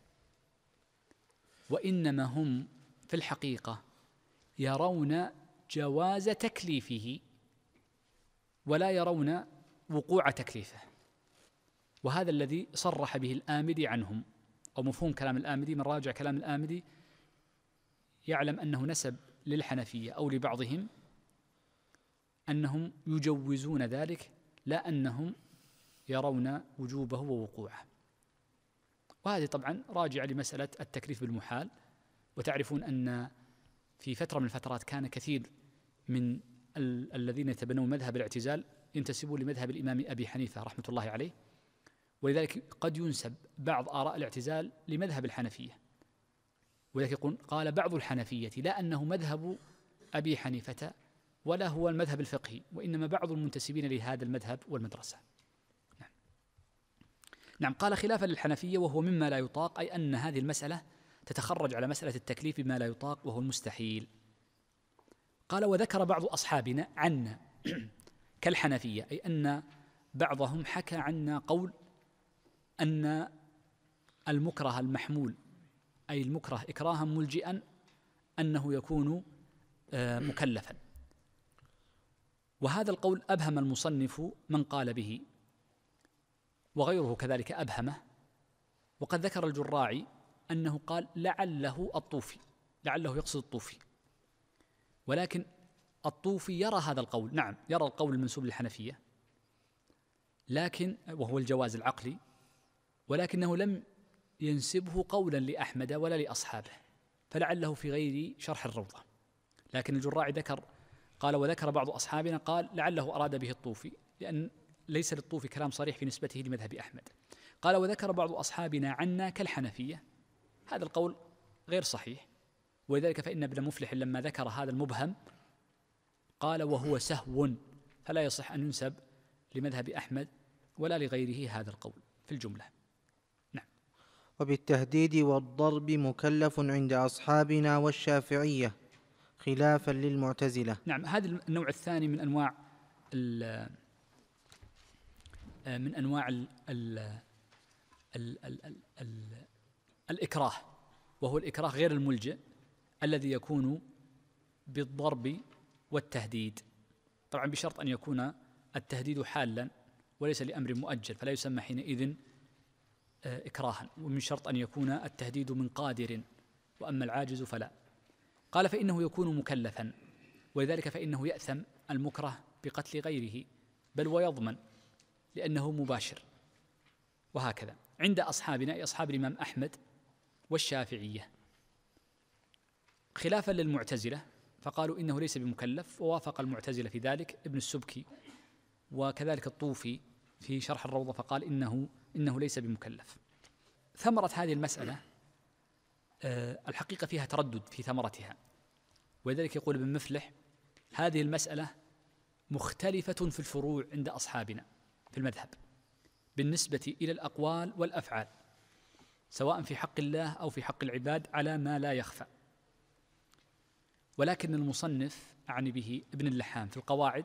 وإنما هم في الحقيقة يرون جواز تكليفه ولا يرون وقوع تكليفه وهذا الذي صرح به الآمدي عنهم أو مفهوم كلام الآمدي من راجع كلام الآمدي يعلم أنه نسب للحنفية أو لبعضهم أنهم يجوزون ذلك لا أنهم يرون وجوبه ووقوعه وهذه طبعا راجعة لمسألة التكليف بالمحال وتعرفون أن في فترة من الفترات كان كثير من ال- الذين يتبنون مذهب الاعتزال ينتسبون لمذهب الإمام أبي حنيفة رحمة الله عليه ولذلك قد ينسب بعض آراء الاعتزال لمذهب الحنفية ولكن يقول قال بعض الحنفية لا أنه مذهب أبي حنيفة ولا هو المذهب الفقهي وإنما بعض المنتسبين لهذا المذهب والمدرسة نعم, نعم قال خلافا للحنفية وهو مما لا يطاق أي أن هذه المسألة تتخرج على مسألة التكليف بما لا يطاق وهو المستحيل قال وذكر بعض أصحابنا عنا كالحنفية أي أن بعضهم حكى عنا قول أن المكره المحمول أي المكره إكراها ملجئا أنه يكون آه، مكلفا وهذا القول أبهم المصنف من قال به وغيره كذلك أبهمه وقد ذكر الجراعي أنه قال لعله الطوفي لعله يقصد الطوفي ولكن الطوفي يرى هذا القول نعم يرى القول المنسوب للحنفية لكن وهو الجواز العقلي ولكنه لم ينسبه قولا لأحمد ولا لأصحابه فلعله في غير شرح الروضة لكن الجراعي ذكر قال وذكر بعض أصحابنا قال لعله أراد به الطوفي لأن ليس للطوفي كلام صريح في نسبته لمذهب أحمد قال وذكر بعض أصحابنا عنا كالحنفية هذا القول غير صحيح ولذلك فإن ابن مفلح لما ذكر هذا المبهم قال وهو سهو فلا يصح أن ينسب لمذهب أحمد ولا لغيره هذا القول في الجمله وبالتهديد والضرب مكلف عند أصحابنا والشافعية خلافا للمعتزلة نعم هذا النوع الثاني من أنواع من أنواع ال ال ال ال ال الإكراه وهو الإكراه غير الملجئ الذي يكون بالضرب والتهديد طبعا بشرط أن يكون التهديد حالا وليس لأمر مؤجل فلا يسمى حينئذ آه، إكراها ومن شرط أن يكون التهديد من قادر وأما العاجز فلا قال فإنه يكون مكلفا ولذلك فإنه يأثم المكره بقتل غيره بل ويضمن لأنه مباشر وهكذا عند أصحابنا أي أصحاب الإمام أحمد والشافعية خلافا للمعتزلة فقالوا إنه ليس بمكلف ووافق المعتزلة في ذلك ابن السبكي وكذلك الطوفي في شرح الروضة فقال إنه إنه ليس بمكلف ثمرة هذه المسألة آه، الحقيقة فيها تردد في ثمرتها ولذلك يقول ابن مفلح هذه المسألة مختلفة في الفروع عند أصحابنا في المذهب بالنسبة إلى الأقوال والأفعال سواء في حق الله أو في حق العباد على ما لا يخفى ولكن المصنف أعني به ابن اللحام في القواعد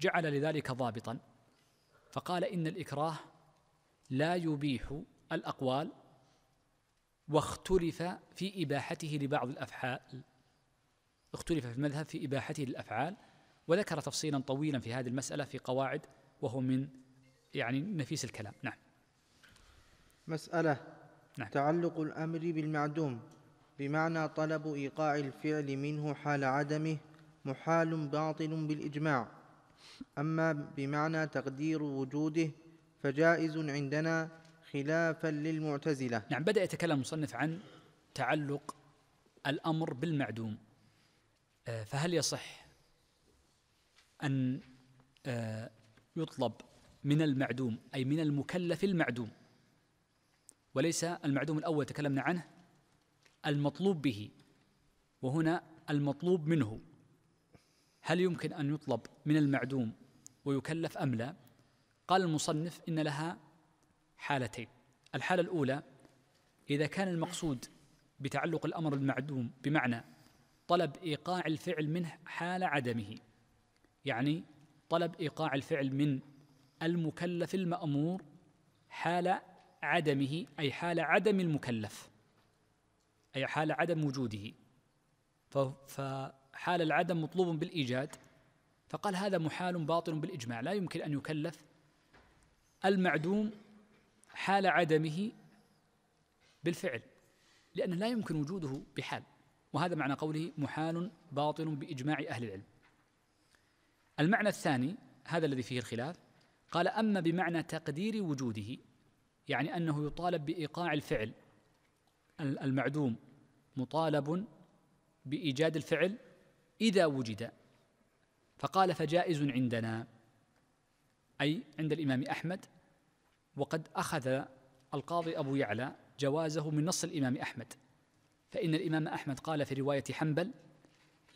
جعل لذلك ضابطا فقال إن الإكراه لا يبيح الأقوال واختلف في إباحته لبعض الأفعال اختلف في المذهب في إباحته للأفعال وذكر تفصيلا طويلا في هذه المسألة في قواعد وهو من يعني نفيس الكلام نعم مسألة نعم. تعلق الأمر بالمعدوم بمعنى طلب إيقاع الفعل منه حال عدمه محال باطل بالإجماع أما بمعنى تقدير وجوده فجائز عندنا خلافا للمعتزلة نعم بدأ يتكلم المصنف عن تعلق الأمر بالمعدوم آه، فهل يصح أن آه، يطلب من المعدوم أي من المكلف المعدوم وليس المعدوم الأول تكلمنا عنه المطلوب به وهنا المطلوب منه هل يمكن أن يطلب من المعدوم ويكلف أم لا قال المصنف إن لها حالتين الحالة الأولى إذا كان المقصود بتعلق الأمر المعدوم بمعنى طلب إيقاع الفعل منه حال عدمه يعني طلب إيقاع الفعل من المكلف المأمور حال عدمه أي حال عدم المكلف أي حال عدم وجوده حال العدم مطلوب بالإيجاد فقال هذا محال باطل بالإجماع لا يمكن أن يكلف المعدوم حال عدمه بالفعل لأنه لا يمكن وجوده بحال وهذا معنى قوله محال باطل بإجماع أهل العلم المعنى الثاني هذا الذي فيه الخلاف قال أما بمعنى تقدير وجوده يعني أنه يطالب بإيقاع الفعل المعدوم مطالب بإيجاد الفعل إذا وجد فقال فجائز عندنا أي عند الإمام أحمد وقد أخذ القاضي أبو يعلى جوازه من نص الإمام أحمد فإن الإمام أحمد قال في رواية حنبل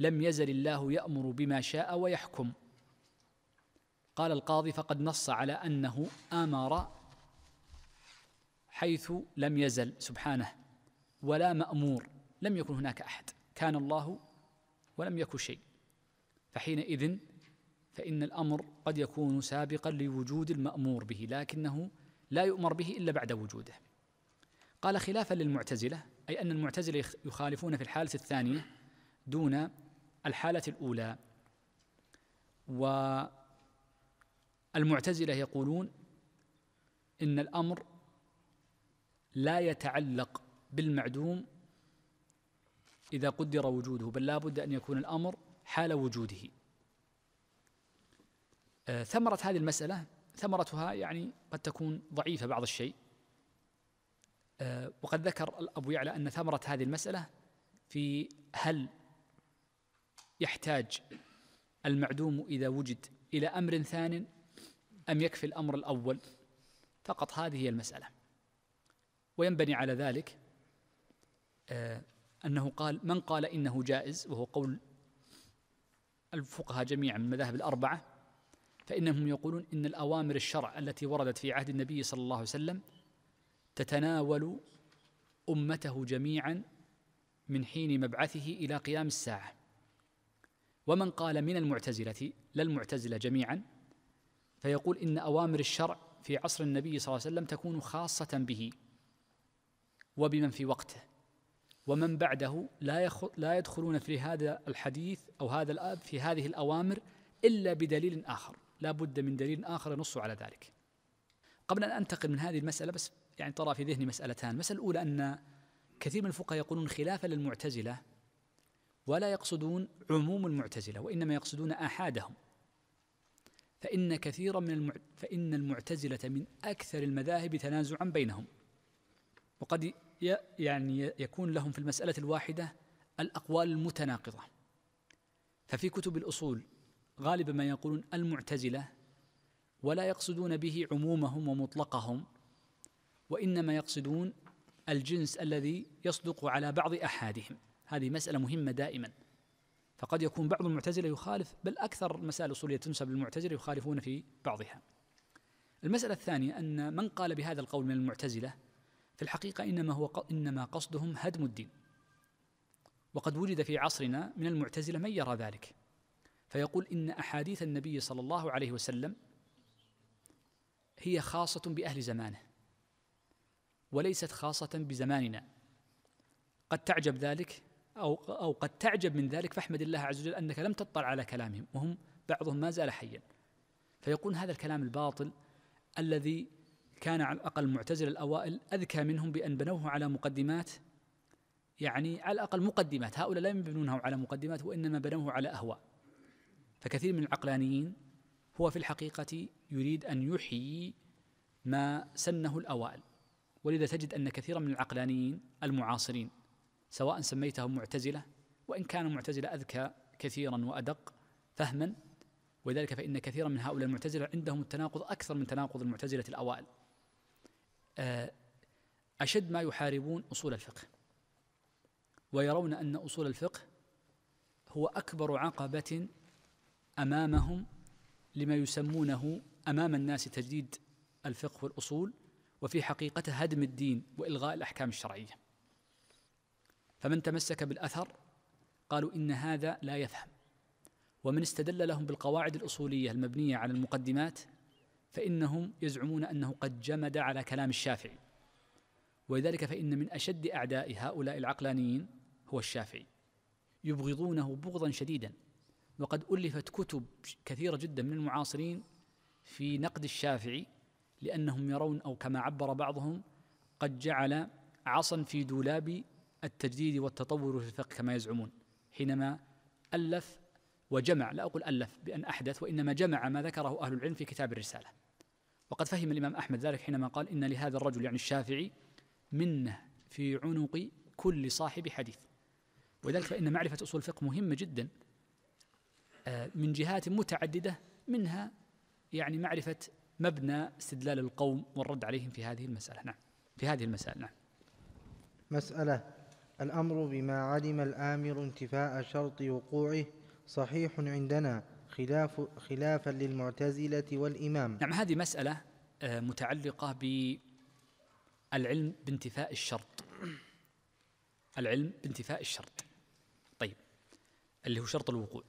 لم يزل الله يأمر بما شاء ويحكم قال القاضي فقد نص على أنه أمر حيث لم يزل سبحانه ولا مأمور لم يكن هناك أحد كان الله ولم يكن شيء فحينئذ فإن الأمر قد يكون سابقا لوجود المأمور به لكنه لا يؤمر به إلا بعد وجوده قال خلافا للمعتزلة أي أن المعتزلة يخالفون في الحالة الثانية دون الحالة الأولى والمعتزلة يقولون إن الأمر لا يتعلق بالمعدوم إذا قدر وجوده بل لا بد أن يكون الأمر حال وجوده آه، ثمرة هذه المسألة ثمرتها يعني قد تكون ضعيفة بعض الشيء آه، وقد ذكر أبو يعلى أن ثمرة هذه المسألة في هل يحتاج المعدوم إذا وجد إلى أمر ثان أم يكفي الأمر الأول فقط هذه هي المسألة وينبني على ذلك آه، أنه قال من قال إنه جائز وهو قول الفقهاء جميعا من المذاهب الأربعة فإنهم يقولون إن الأوامر الشرع التي وردت في عهد النبي صلى الله عليه وسلم تتناول أمته جميعا من حين مبعثه إلى قيام الساعة ومن قال من المعتزلة لا المعتزلة جميعا فيقول إن أوامر الشرع في عصر النبي صلى الله عليه وسلم تكون خاصة به وبمن في وقته ومن بعده لا لا يدخلون في هذا الحديث او هذا في هذه الاوامر الا بدليل اخر، لا بد من دليل اخر ينص على ذلك. قبل ان انتقل من هذه المساله بس يعني ترى في ذهني مسالتان، المساله الاولى ان كثير من الفقهاء يقولون خلافا للمعتزله ولا يقصدون عموم المعتزله وانما يقصدون احادهم. فإن كثيرا من المع... فإن المعتزلة من أكثر المذاهب تنازعا بينهم وقد يعني يكون لهم في المسألة الواحدة الأقوال المتناقضة ففي كتب الأصول غالبا ما يقولون المعتزلة ولا يقصدون به عمومهم ومطلقهم وإنما يقصدون الجنس الذي يصدق على بعض أحادهم هذه مسألة مهمة دائما فقد يكون بعض المعتزلة يخالف بل أكثر المسائل الأصولية تنسب للمعتزلة يخالفون في بعضها المسألة الثانية أن من قال بهذا القول من المعتزلة في الحقيقة إنما هو إنما قصدهم هدم الدين وقد وجد في عصرنا من المعتزلة من يرى ذلك فيقول إن أحاديث النبي صلى الله عليه وسلم هي خاصة بأهل زمانه وليست خاصة بزماننا قد تعجب ذلك أو أو قد تعجب من ذلك فاحمد الله عز وجل أنك لم تطلع على كلامهم وهم بعضهم ما زال حيا فيقول هذا الكلام الباطل الذي كان على الأقل المعتزلة الأوائل أذكى منهم بأن بنوه على مقدمات يعني على الأقل مقدمات هؤلاء لم يبنونه على مقدمات وإنما بنوه على أهواء فكثير من العقلانيين هو في الحقيقة يريد أن يحيي ما سنه الأوائل ولذا تجد أن كثيرا من العقلانيين المعاصرين سواء سميتهم معتزلة وإن كان المعتزلة أذكى كثيرا وأدق فهما ولذلك فإن كثيرا من هؤلاء المعتزلة عندهم التناقض أكثر من تناقض المعتزلة الأوائل آه، أشد ما يحاربون أصول الفقه ويرون أن أصول الفقه هو أكبر عقبة أمامهم لما يسمونه أمام الناس تجديد الفقه والأصول وفي حقيقته هدم الدين وإلغاء الأحكام الشرعية فمن تمسك بالأثر قالوا إن هذا لا يفهم ومن استدل لهم بالقواعد الأصولية المبنية على المقدمات فإنهم يزعمون أنه قد جمد على كلام الشافعي ولذلك فإن من أشد أعداء هؤلاء العقلانيين هو الشافعي يبغضونه بغضا شديدا وقد ألفت كتب كثيرة جدا من المعاصرين في نقد الشافعي لأنهم يرون أو كما عبر بعضهم قد جعل عصا في دولاب التجديد والتطور في الفقه كما يزعمون حينما ألف وجمع لا أقول ألف بأن أحدث وإنما جمع ما ذكره أهل العلم في كتاب الرسالة وقد فهم الإمام أحمد ذلك حينما قال إن لهذا الرجل يعني الشافعي منه في عنق كل صاحب حديث وذلك فإن معرفة أصول الفقه مهمة جدا آه، من جهات متعددة منها يعني معرفة مبنى استدلال القوم والرد عليهم في هذه المسألة نعم في هذه المسألة نعم مسألة الأمر بما علم الآمر انتفاء شرط وقوعه صحيح عندنا خلاف خلافا للمعتزلة والإمام نعم هذه مسألة آه، متعلقة بالعلم بانتفاء الشرط العلم بانتفاء الشرط طيب اللي هو شرط الوقوع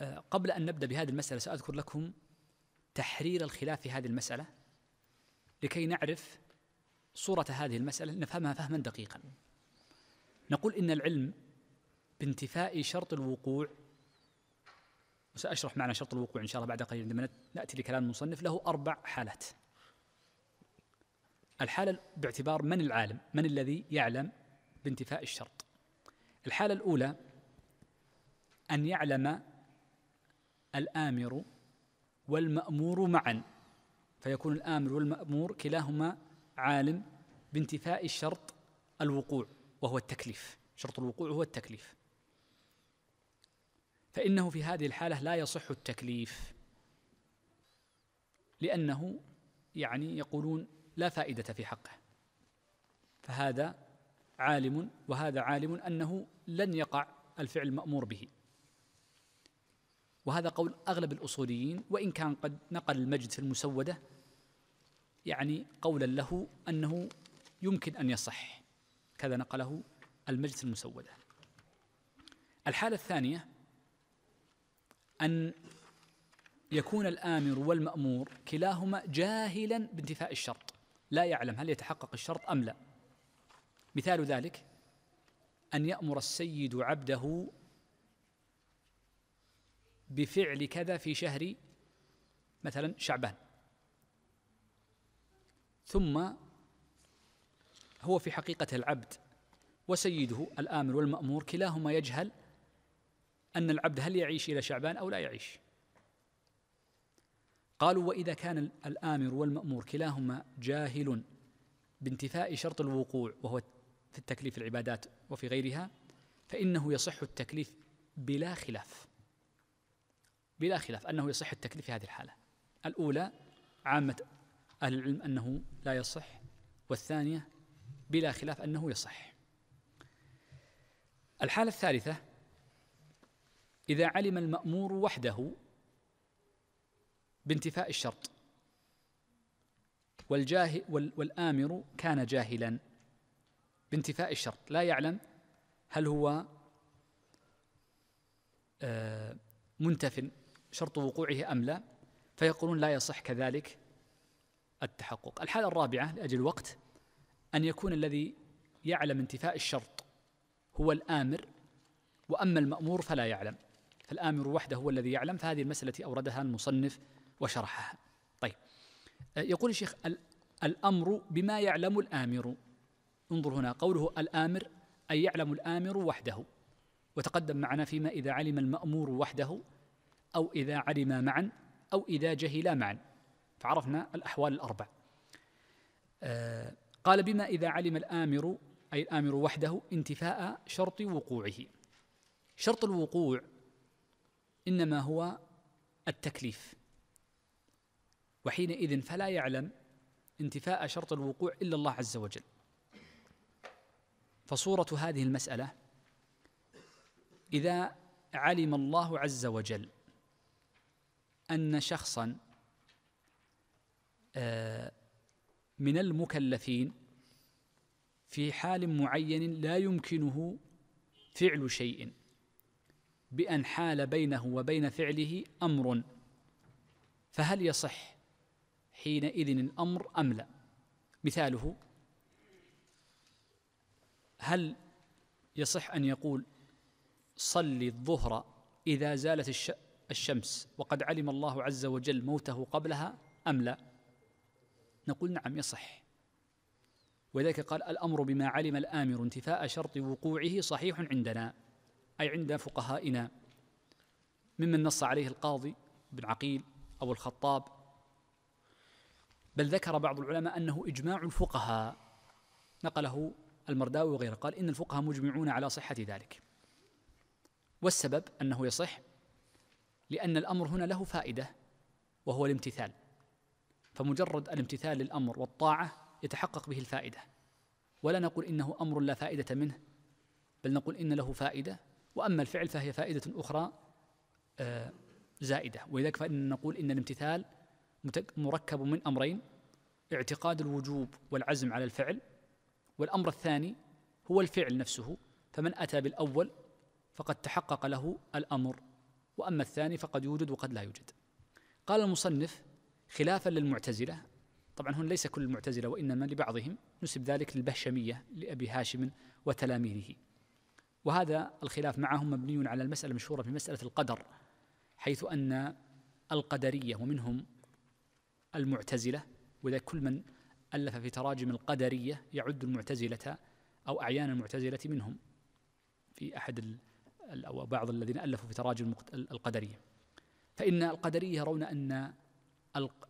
آه، قبل أن نبدأ بهذه المسألة سأذكر لكم تحرير الخلاف في هذه المسألة لكي نعرف صورة هذه المسألة نفهمها فهما دقيقا نقول إن العلم بانتفاء شرط الوقوع وسأشرح معنى شرط الوقوع إن شاء الله بعد قليل عندما نأتي لكلام المصنف له أربع حالات الحالة باعتبار من العالم من الذي يعلم بانتفاء الشرط الحالة الأولى أن يعلم الآمر والمأمور معا فيكون الآمر والمأمور كلاهما عالم بانتفاء الشرط الوقوع وهو التكليف شرط الوقوع هو التكليف فإنه في هذه الحالة لا يصح التكليف لأنه يعني يقولون لا فائدة في حقه فهذا عالم وهذا عالم أنه لن يقع الفعل المأمور به وهذا قول أغلب الأصوليين وإن كان قد نقل المجد في المسودة يعني قولا له أنه يمكن أن يصح كذا نقله المجد في المسودة الحالة الثانية أن يكون الآمر والمأمور كلاهما جاهلا بانتفاء الشرط لا يعلم هل يتحقق الشرط أم لا مثال ذلك أن يأمر السيد عبده بفعل كذا في شهر مثلا شعبان ثم هو في حقيقة العبد وسيده الآمر والمأمور كلاهما يجهل أن العبد هل يعيش إلى شعبان أو لا يعيش قالوا وإذا كان الآمر والمأمور كلاهما جاهل بانتفاء شرط الوقوع وهو في التكليف العبادات وفي غيرها فإنه يصح التكليف بلا خلاف بلا خلاف أنه يصح التكليف في هذه الحالة الأولى عامة أهل العلم أنه لا يصح والثانية بلا خلاف أنه يصح الحالة الثالثة إذا علم المأمور وحده بانتفاء الشرط والجاه والآمر كان جاهلا بانتفاء الشرط لا يعلم هل هو آه، منتف شرط وقوعه أم لا فيقولون لا يصح كذلك التحقق الحالة الرابعة لأجل الوقت أن يكون الذي يعلم انتفاء الشرط هو الآمر وأما المأمور فلا يعلم فالآمر وحده هو الذي يعلم فهذه المسألة أوردها المصنف وشرحها طيب آه، يقول الشيخ الأمر بما يعلم الآمر انظر هنا قوله الآمر أي يعلم الآمر وحده وتقدم معنا فيما إذا علم المأمور وحده أو إذا علما معا أو إذا جهلا معا فعرفنا الأحوال الأربع آه، قال بما إذا علم الآمر أي الآمر وحده انتفاء شرط وقوعه شرط الوقوع انما هو التكليف وحينئذ فلا يعلم انتفاء شرط الوقوع الا الله عز وجل فصوره هذه المساله اذا علم الله عز وجل ان شخصا آه، من المكلفين في حال معين لا يمكنه فعل شيء بأن حال بينه وبين فعله أمر فهل يصح حينئذ الأمر أم لا مثاله هل يصح أن يقول صلي الظهر إذا زالت الشمس وقد علم الله عز وجل موته قبلها أم لا نقول نعم يصح ولذلك قال الأمر بما علم الآمر انتفاء شرط وقوعه صحيح عندنا أي عند فقهائنا ممن نص عليه القاضي بن عقيل أو الخطاب بل ذكر بعض العلماء أنه إجماع الفقهاء نقله المرداوي وغيره قال إن الفقهاء مجمعون على صحة ذلك والسبب أنه يصح لأن الأمر هنا له فائدة وهو الامتثال فمجرد الامتثال للأمر والطاعة يتحقق به الفائدة ولا نقول إنه أمر لا فائدة منه بل نقول إن له فائدة وأما الفعل فهي فائدة أخرى آه، زائدة ولذلك فإن نقول إن الامتثال مركب من أمرين اعتقاد الوجوب والعزم على الفعل والأمر الثاني هو الفعل نفسه فمن أتى بالأول فقد تحقق له الأمر وأما الثاني فقد يوجد وقد لا يوجد قال المصنف خلافا للمعتزلة طبعا هنا ليس كل المعتزلة وإنما لبعضهم نسب ذلك للبهشمية لأبي هاشم وتلاميذه وهذا الخلاف معهم مبني على المسألة المشهورة في مسألة القدر حيث أن القدرية ومنهم المعتزلة وإذا كل من ألف في تراجم القدرية يعد المعتزلة أو أعيان المعتزلة منهم في أحد أو بعض الذين ألفوا في تراجم القدرية فإن القدرية يرون أن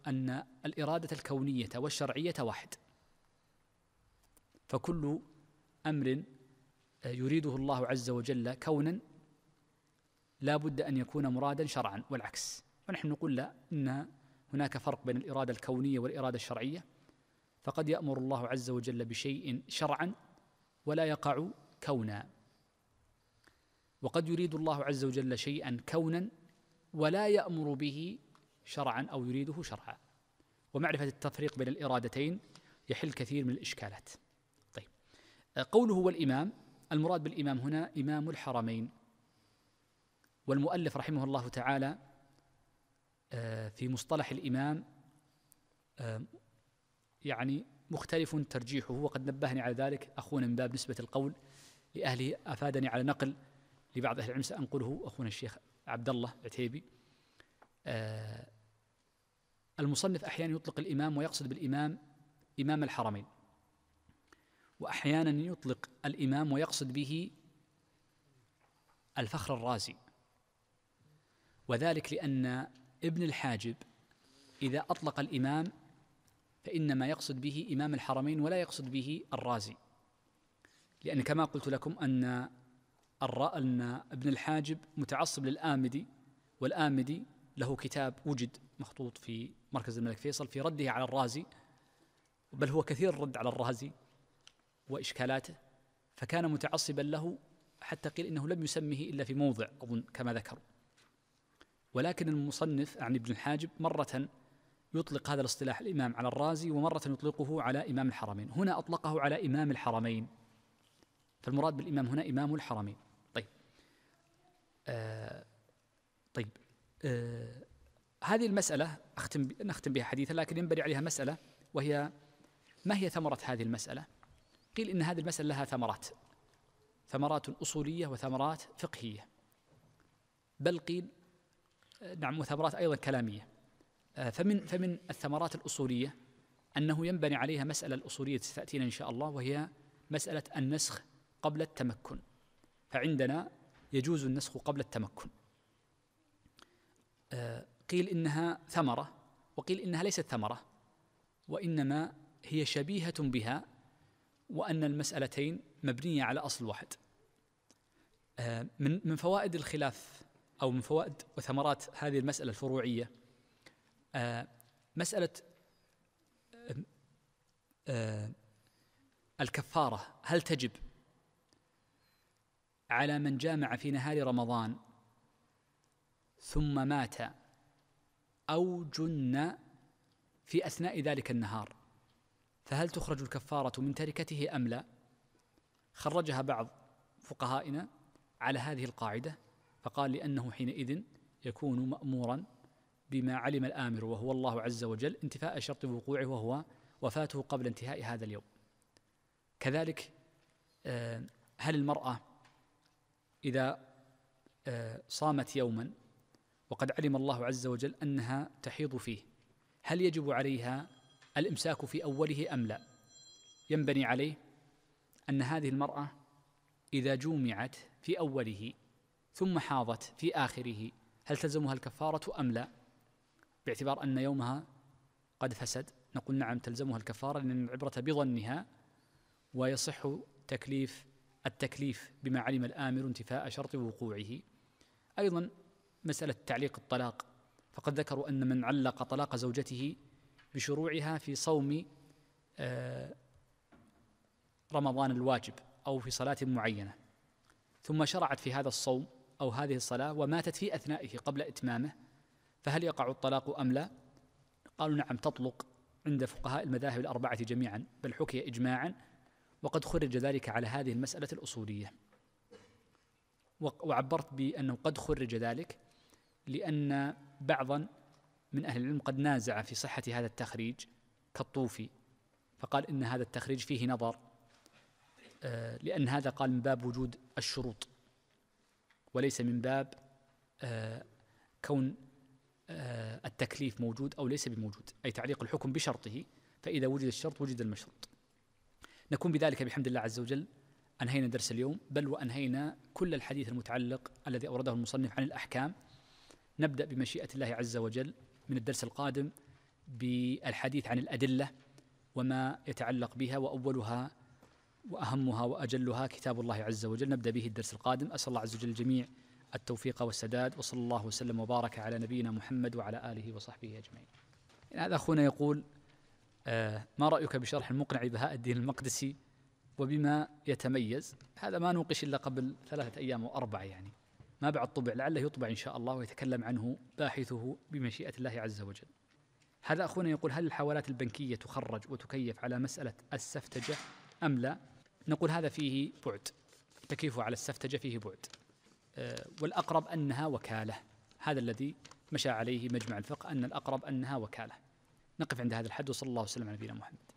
أن الإرادة الكونية والشرعية واحد فكل أمر يريده الله عز وجل كونا لا بد أن يكون مرادا شرعا والعكس ونحن نقول لا إن هناك فرق بين الإرادة الكونية والإرادة الشرعية فقد يأمر الله عز وجل بشيء شرعا ولا يقع كونا وقد يريد الله عز وجل شيئا كونا ولا يأمر به شرعا أو يريده شرعا ومعرفة التفريق بين الإرادتين يحل كثير من الإشكالات طيب قوله والإمام المراد بالإمام هنا إمام الحرمين والمؤلف رحمه الله تعالى آه، في مصطلح الإمام آه، يعني مختلف ترجيحه وقد نبهني على ذلك أخونا من باب نسبة القول لأهله أفادني على نقل لبعض أهل العلم سأنقله أخونا الشيخ عبد الله العتيبي آه، المصنف أحيانا يطلق الإمام ويقصد بالإمام إمام الحرمين واحيانا يطلق الامام ويقصد به الفخر الرازي وذلك لان ابن الحاجب اذا اطلق الامام فانما يقصد به امام الحرمين ولا يقصد به الرازي لان كما قلت لكم ان ان ابن الحاجب متعصب للآمدي والآمدي له كتاب وجد مخطوط في مركز الملك فيصل في رده على الرازي بل هو كثير الرد على الرازي وإشكالاته فكان متعصبا له حتى قيل إنه لم يسمه إلا في موضع أظن كما ذكروا ولكن المصنف عن ابن الحاجب مرة يطلق هذا الاصطلاح الإمام على الرازي ومرة يطلقه على إمام الحرمين هنا أطلقه على إمام الحرمين فالمراد بالإمام هنا إمام الحرمين طيب آه طيب آه هذه المسألة أختم نختم بها حديثا لكن ينبني عليها مسألة وهي ما هي ثمرة هذه المسألة؟ قيل إن هذه المسألة لها ثمرات ثمرات أصولية وثمرات فقهية بل قيل آه، نعم وثمرات أيضا كلامية آه، فمن فمن الثمرات الأصولية أنه ينبني عليها مسألة الأصولية ستأتينا إن شاء الله وهي مسألة النسخ قبل التمكن فعندنا يجوز النسخ قبل التمكن آه، قيل إنها ثمرة وقيل إنها ليست ثمرة وإنما هي شبيهة بها وأن المسألتين مبنية على أصل واحد آه، من من فوائد الخلاف أو من فوائد وثمرات هذه المسألة الفروعية آه، مسألة آه، الكفارة هل تجب على من جامع في نهار رمضان ثم مات أو جن في أثناء ذلك النهار فهل تخرج الكفارة من تركته أم لا؟ خرجها بعض فقهائنا على هذه القاعدة فقال لأنه حينئذ يكون مأمورا بما علم الآمر وهو الله عز وجل انتفاء شرط وقوعه وهو وفاته قبل انتهاء هذا اليوم كذلك آه، هل المرأة إذا آه، صامت يوما وقد علم الله عز وجل أنها تحيض فيه هل يجب عليها الامساك في اوله ام لا ينبني عليه ان هذه المراه اذا جومعت في اوله ثم حاضت في اخره هل تلزمها الكفاره ام لا باعتبار ان يومها قد فسد نقول نعم تلزمها الكفاره لان العبره بظنها ويصح تكليف التكليف بما علم الامر انتفاء شرط وقوعه ايضا مساله تعليق الطلاق فقد ذكروا ان من علق طلاق زوجته بشروعها في صوم آه، رمضان الواجب أو في صلاة معينة ثم شرعت في هذا الصوم أو هذه الصلاة وماتت في أثنائه قبل إتمامه فهل يقع الطلاق أم لا؟ قالوا نعم تطلق عند فقهاء المذاهب الأربعة جميعا بل حكي إجماعا وقد خرج ذلك على هذه المسألة الأصولية وعبرت بأنه قد خرج ذلك لأن بعضا من أهل العلم قد نازع في صحة هذا التخريج كالطوفي فقال إن هذا التخريج فيه نظر آه، لأن هذا قال من باب وجود الشروط وليس من باب آه، كون آه، التكليف موجود أو ليس بموجود أي تعليق الحكم بشرطه فإذا وجد الشرط وجد المشروط نكون بذلك بحمد الله عز وجل أنهينا درس اليوم بل وأنهينا كل الحديث المتعلق الذي أورده المصنف عن الأحكام نبدأ بمشيئة الله عز وجل من الدرس القادم بالحديث عن الأدلة وما يتعلق بها وأولها وأهمها وأجلها كتاب الله عز وجل نبدأ به الدرس القادم أسأل الله عز وجل الجميع التوفيق والسداد وصلى الله وسلم وبارك على نبينا محمد وعلى آله وصحبه أجمعين يعني هذا أخونا يقول آه ما رأيك بشرح المقنع بهاء الدين المقدسي وبما يتميز هذا ما نوقش إلا قبل ثلاثة أيام وأربعة يعني ما بعد طبع لعله يطبع إن شاء الله ويتكلم عنه باحثه بمشيئة الله عز وجل هذا أخونا يقول هل الحوالات البنكية تخرج وتكيف على مسألة السفتجة أم لا نقول هذا فيه بعد التكييف على السفتجة فيه بعد آه، والأقرب أنها وكالة هذا الذي مشى عليه مجمع الفقه أن الأقرب أنها وكالة نقف عند هذا الحد وصلى الله وسلم على نبينا محمد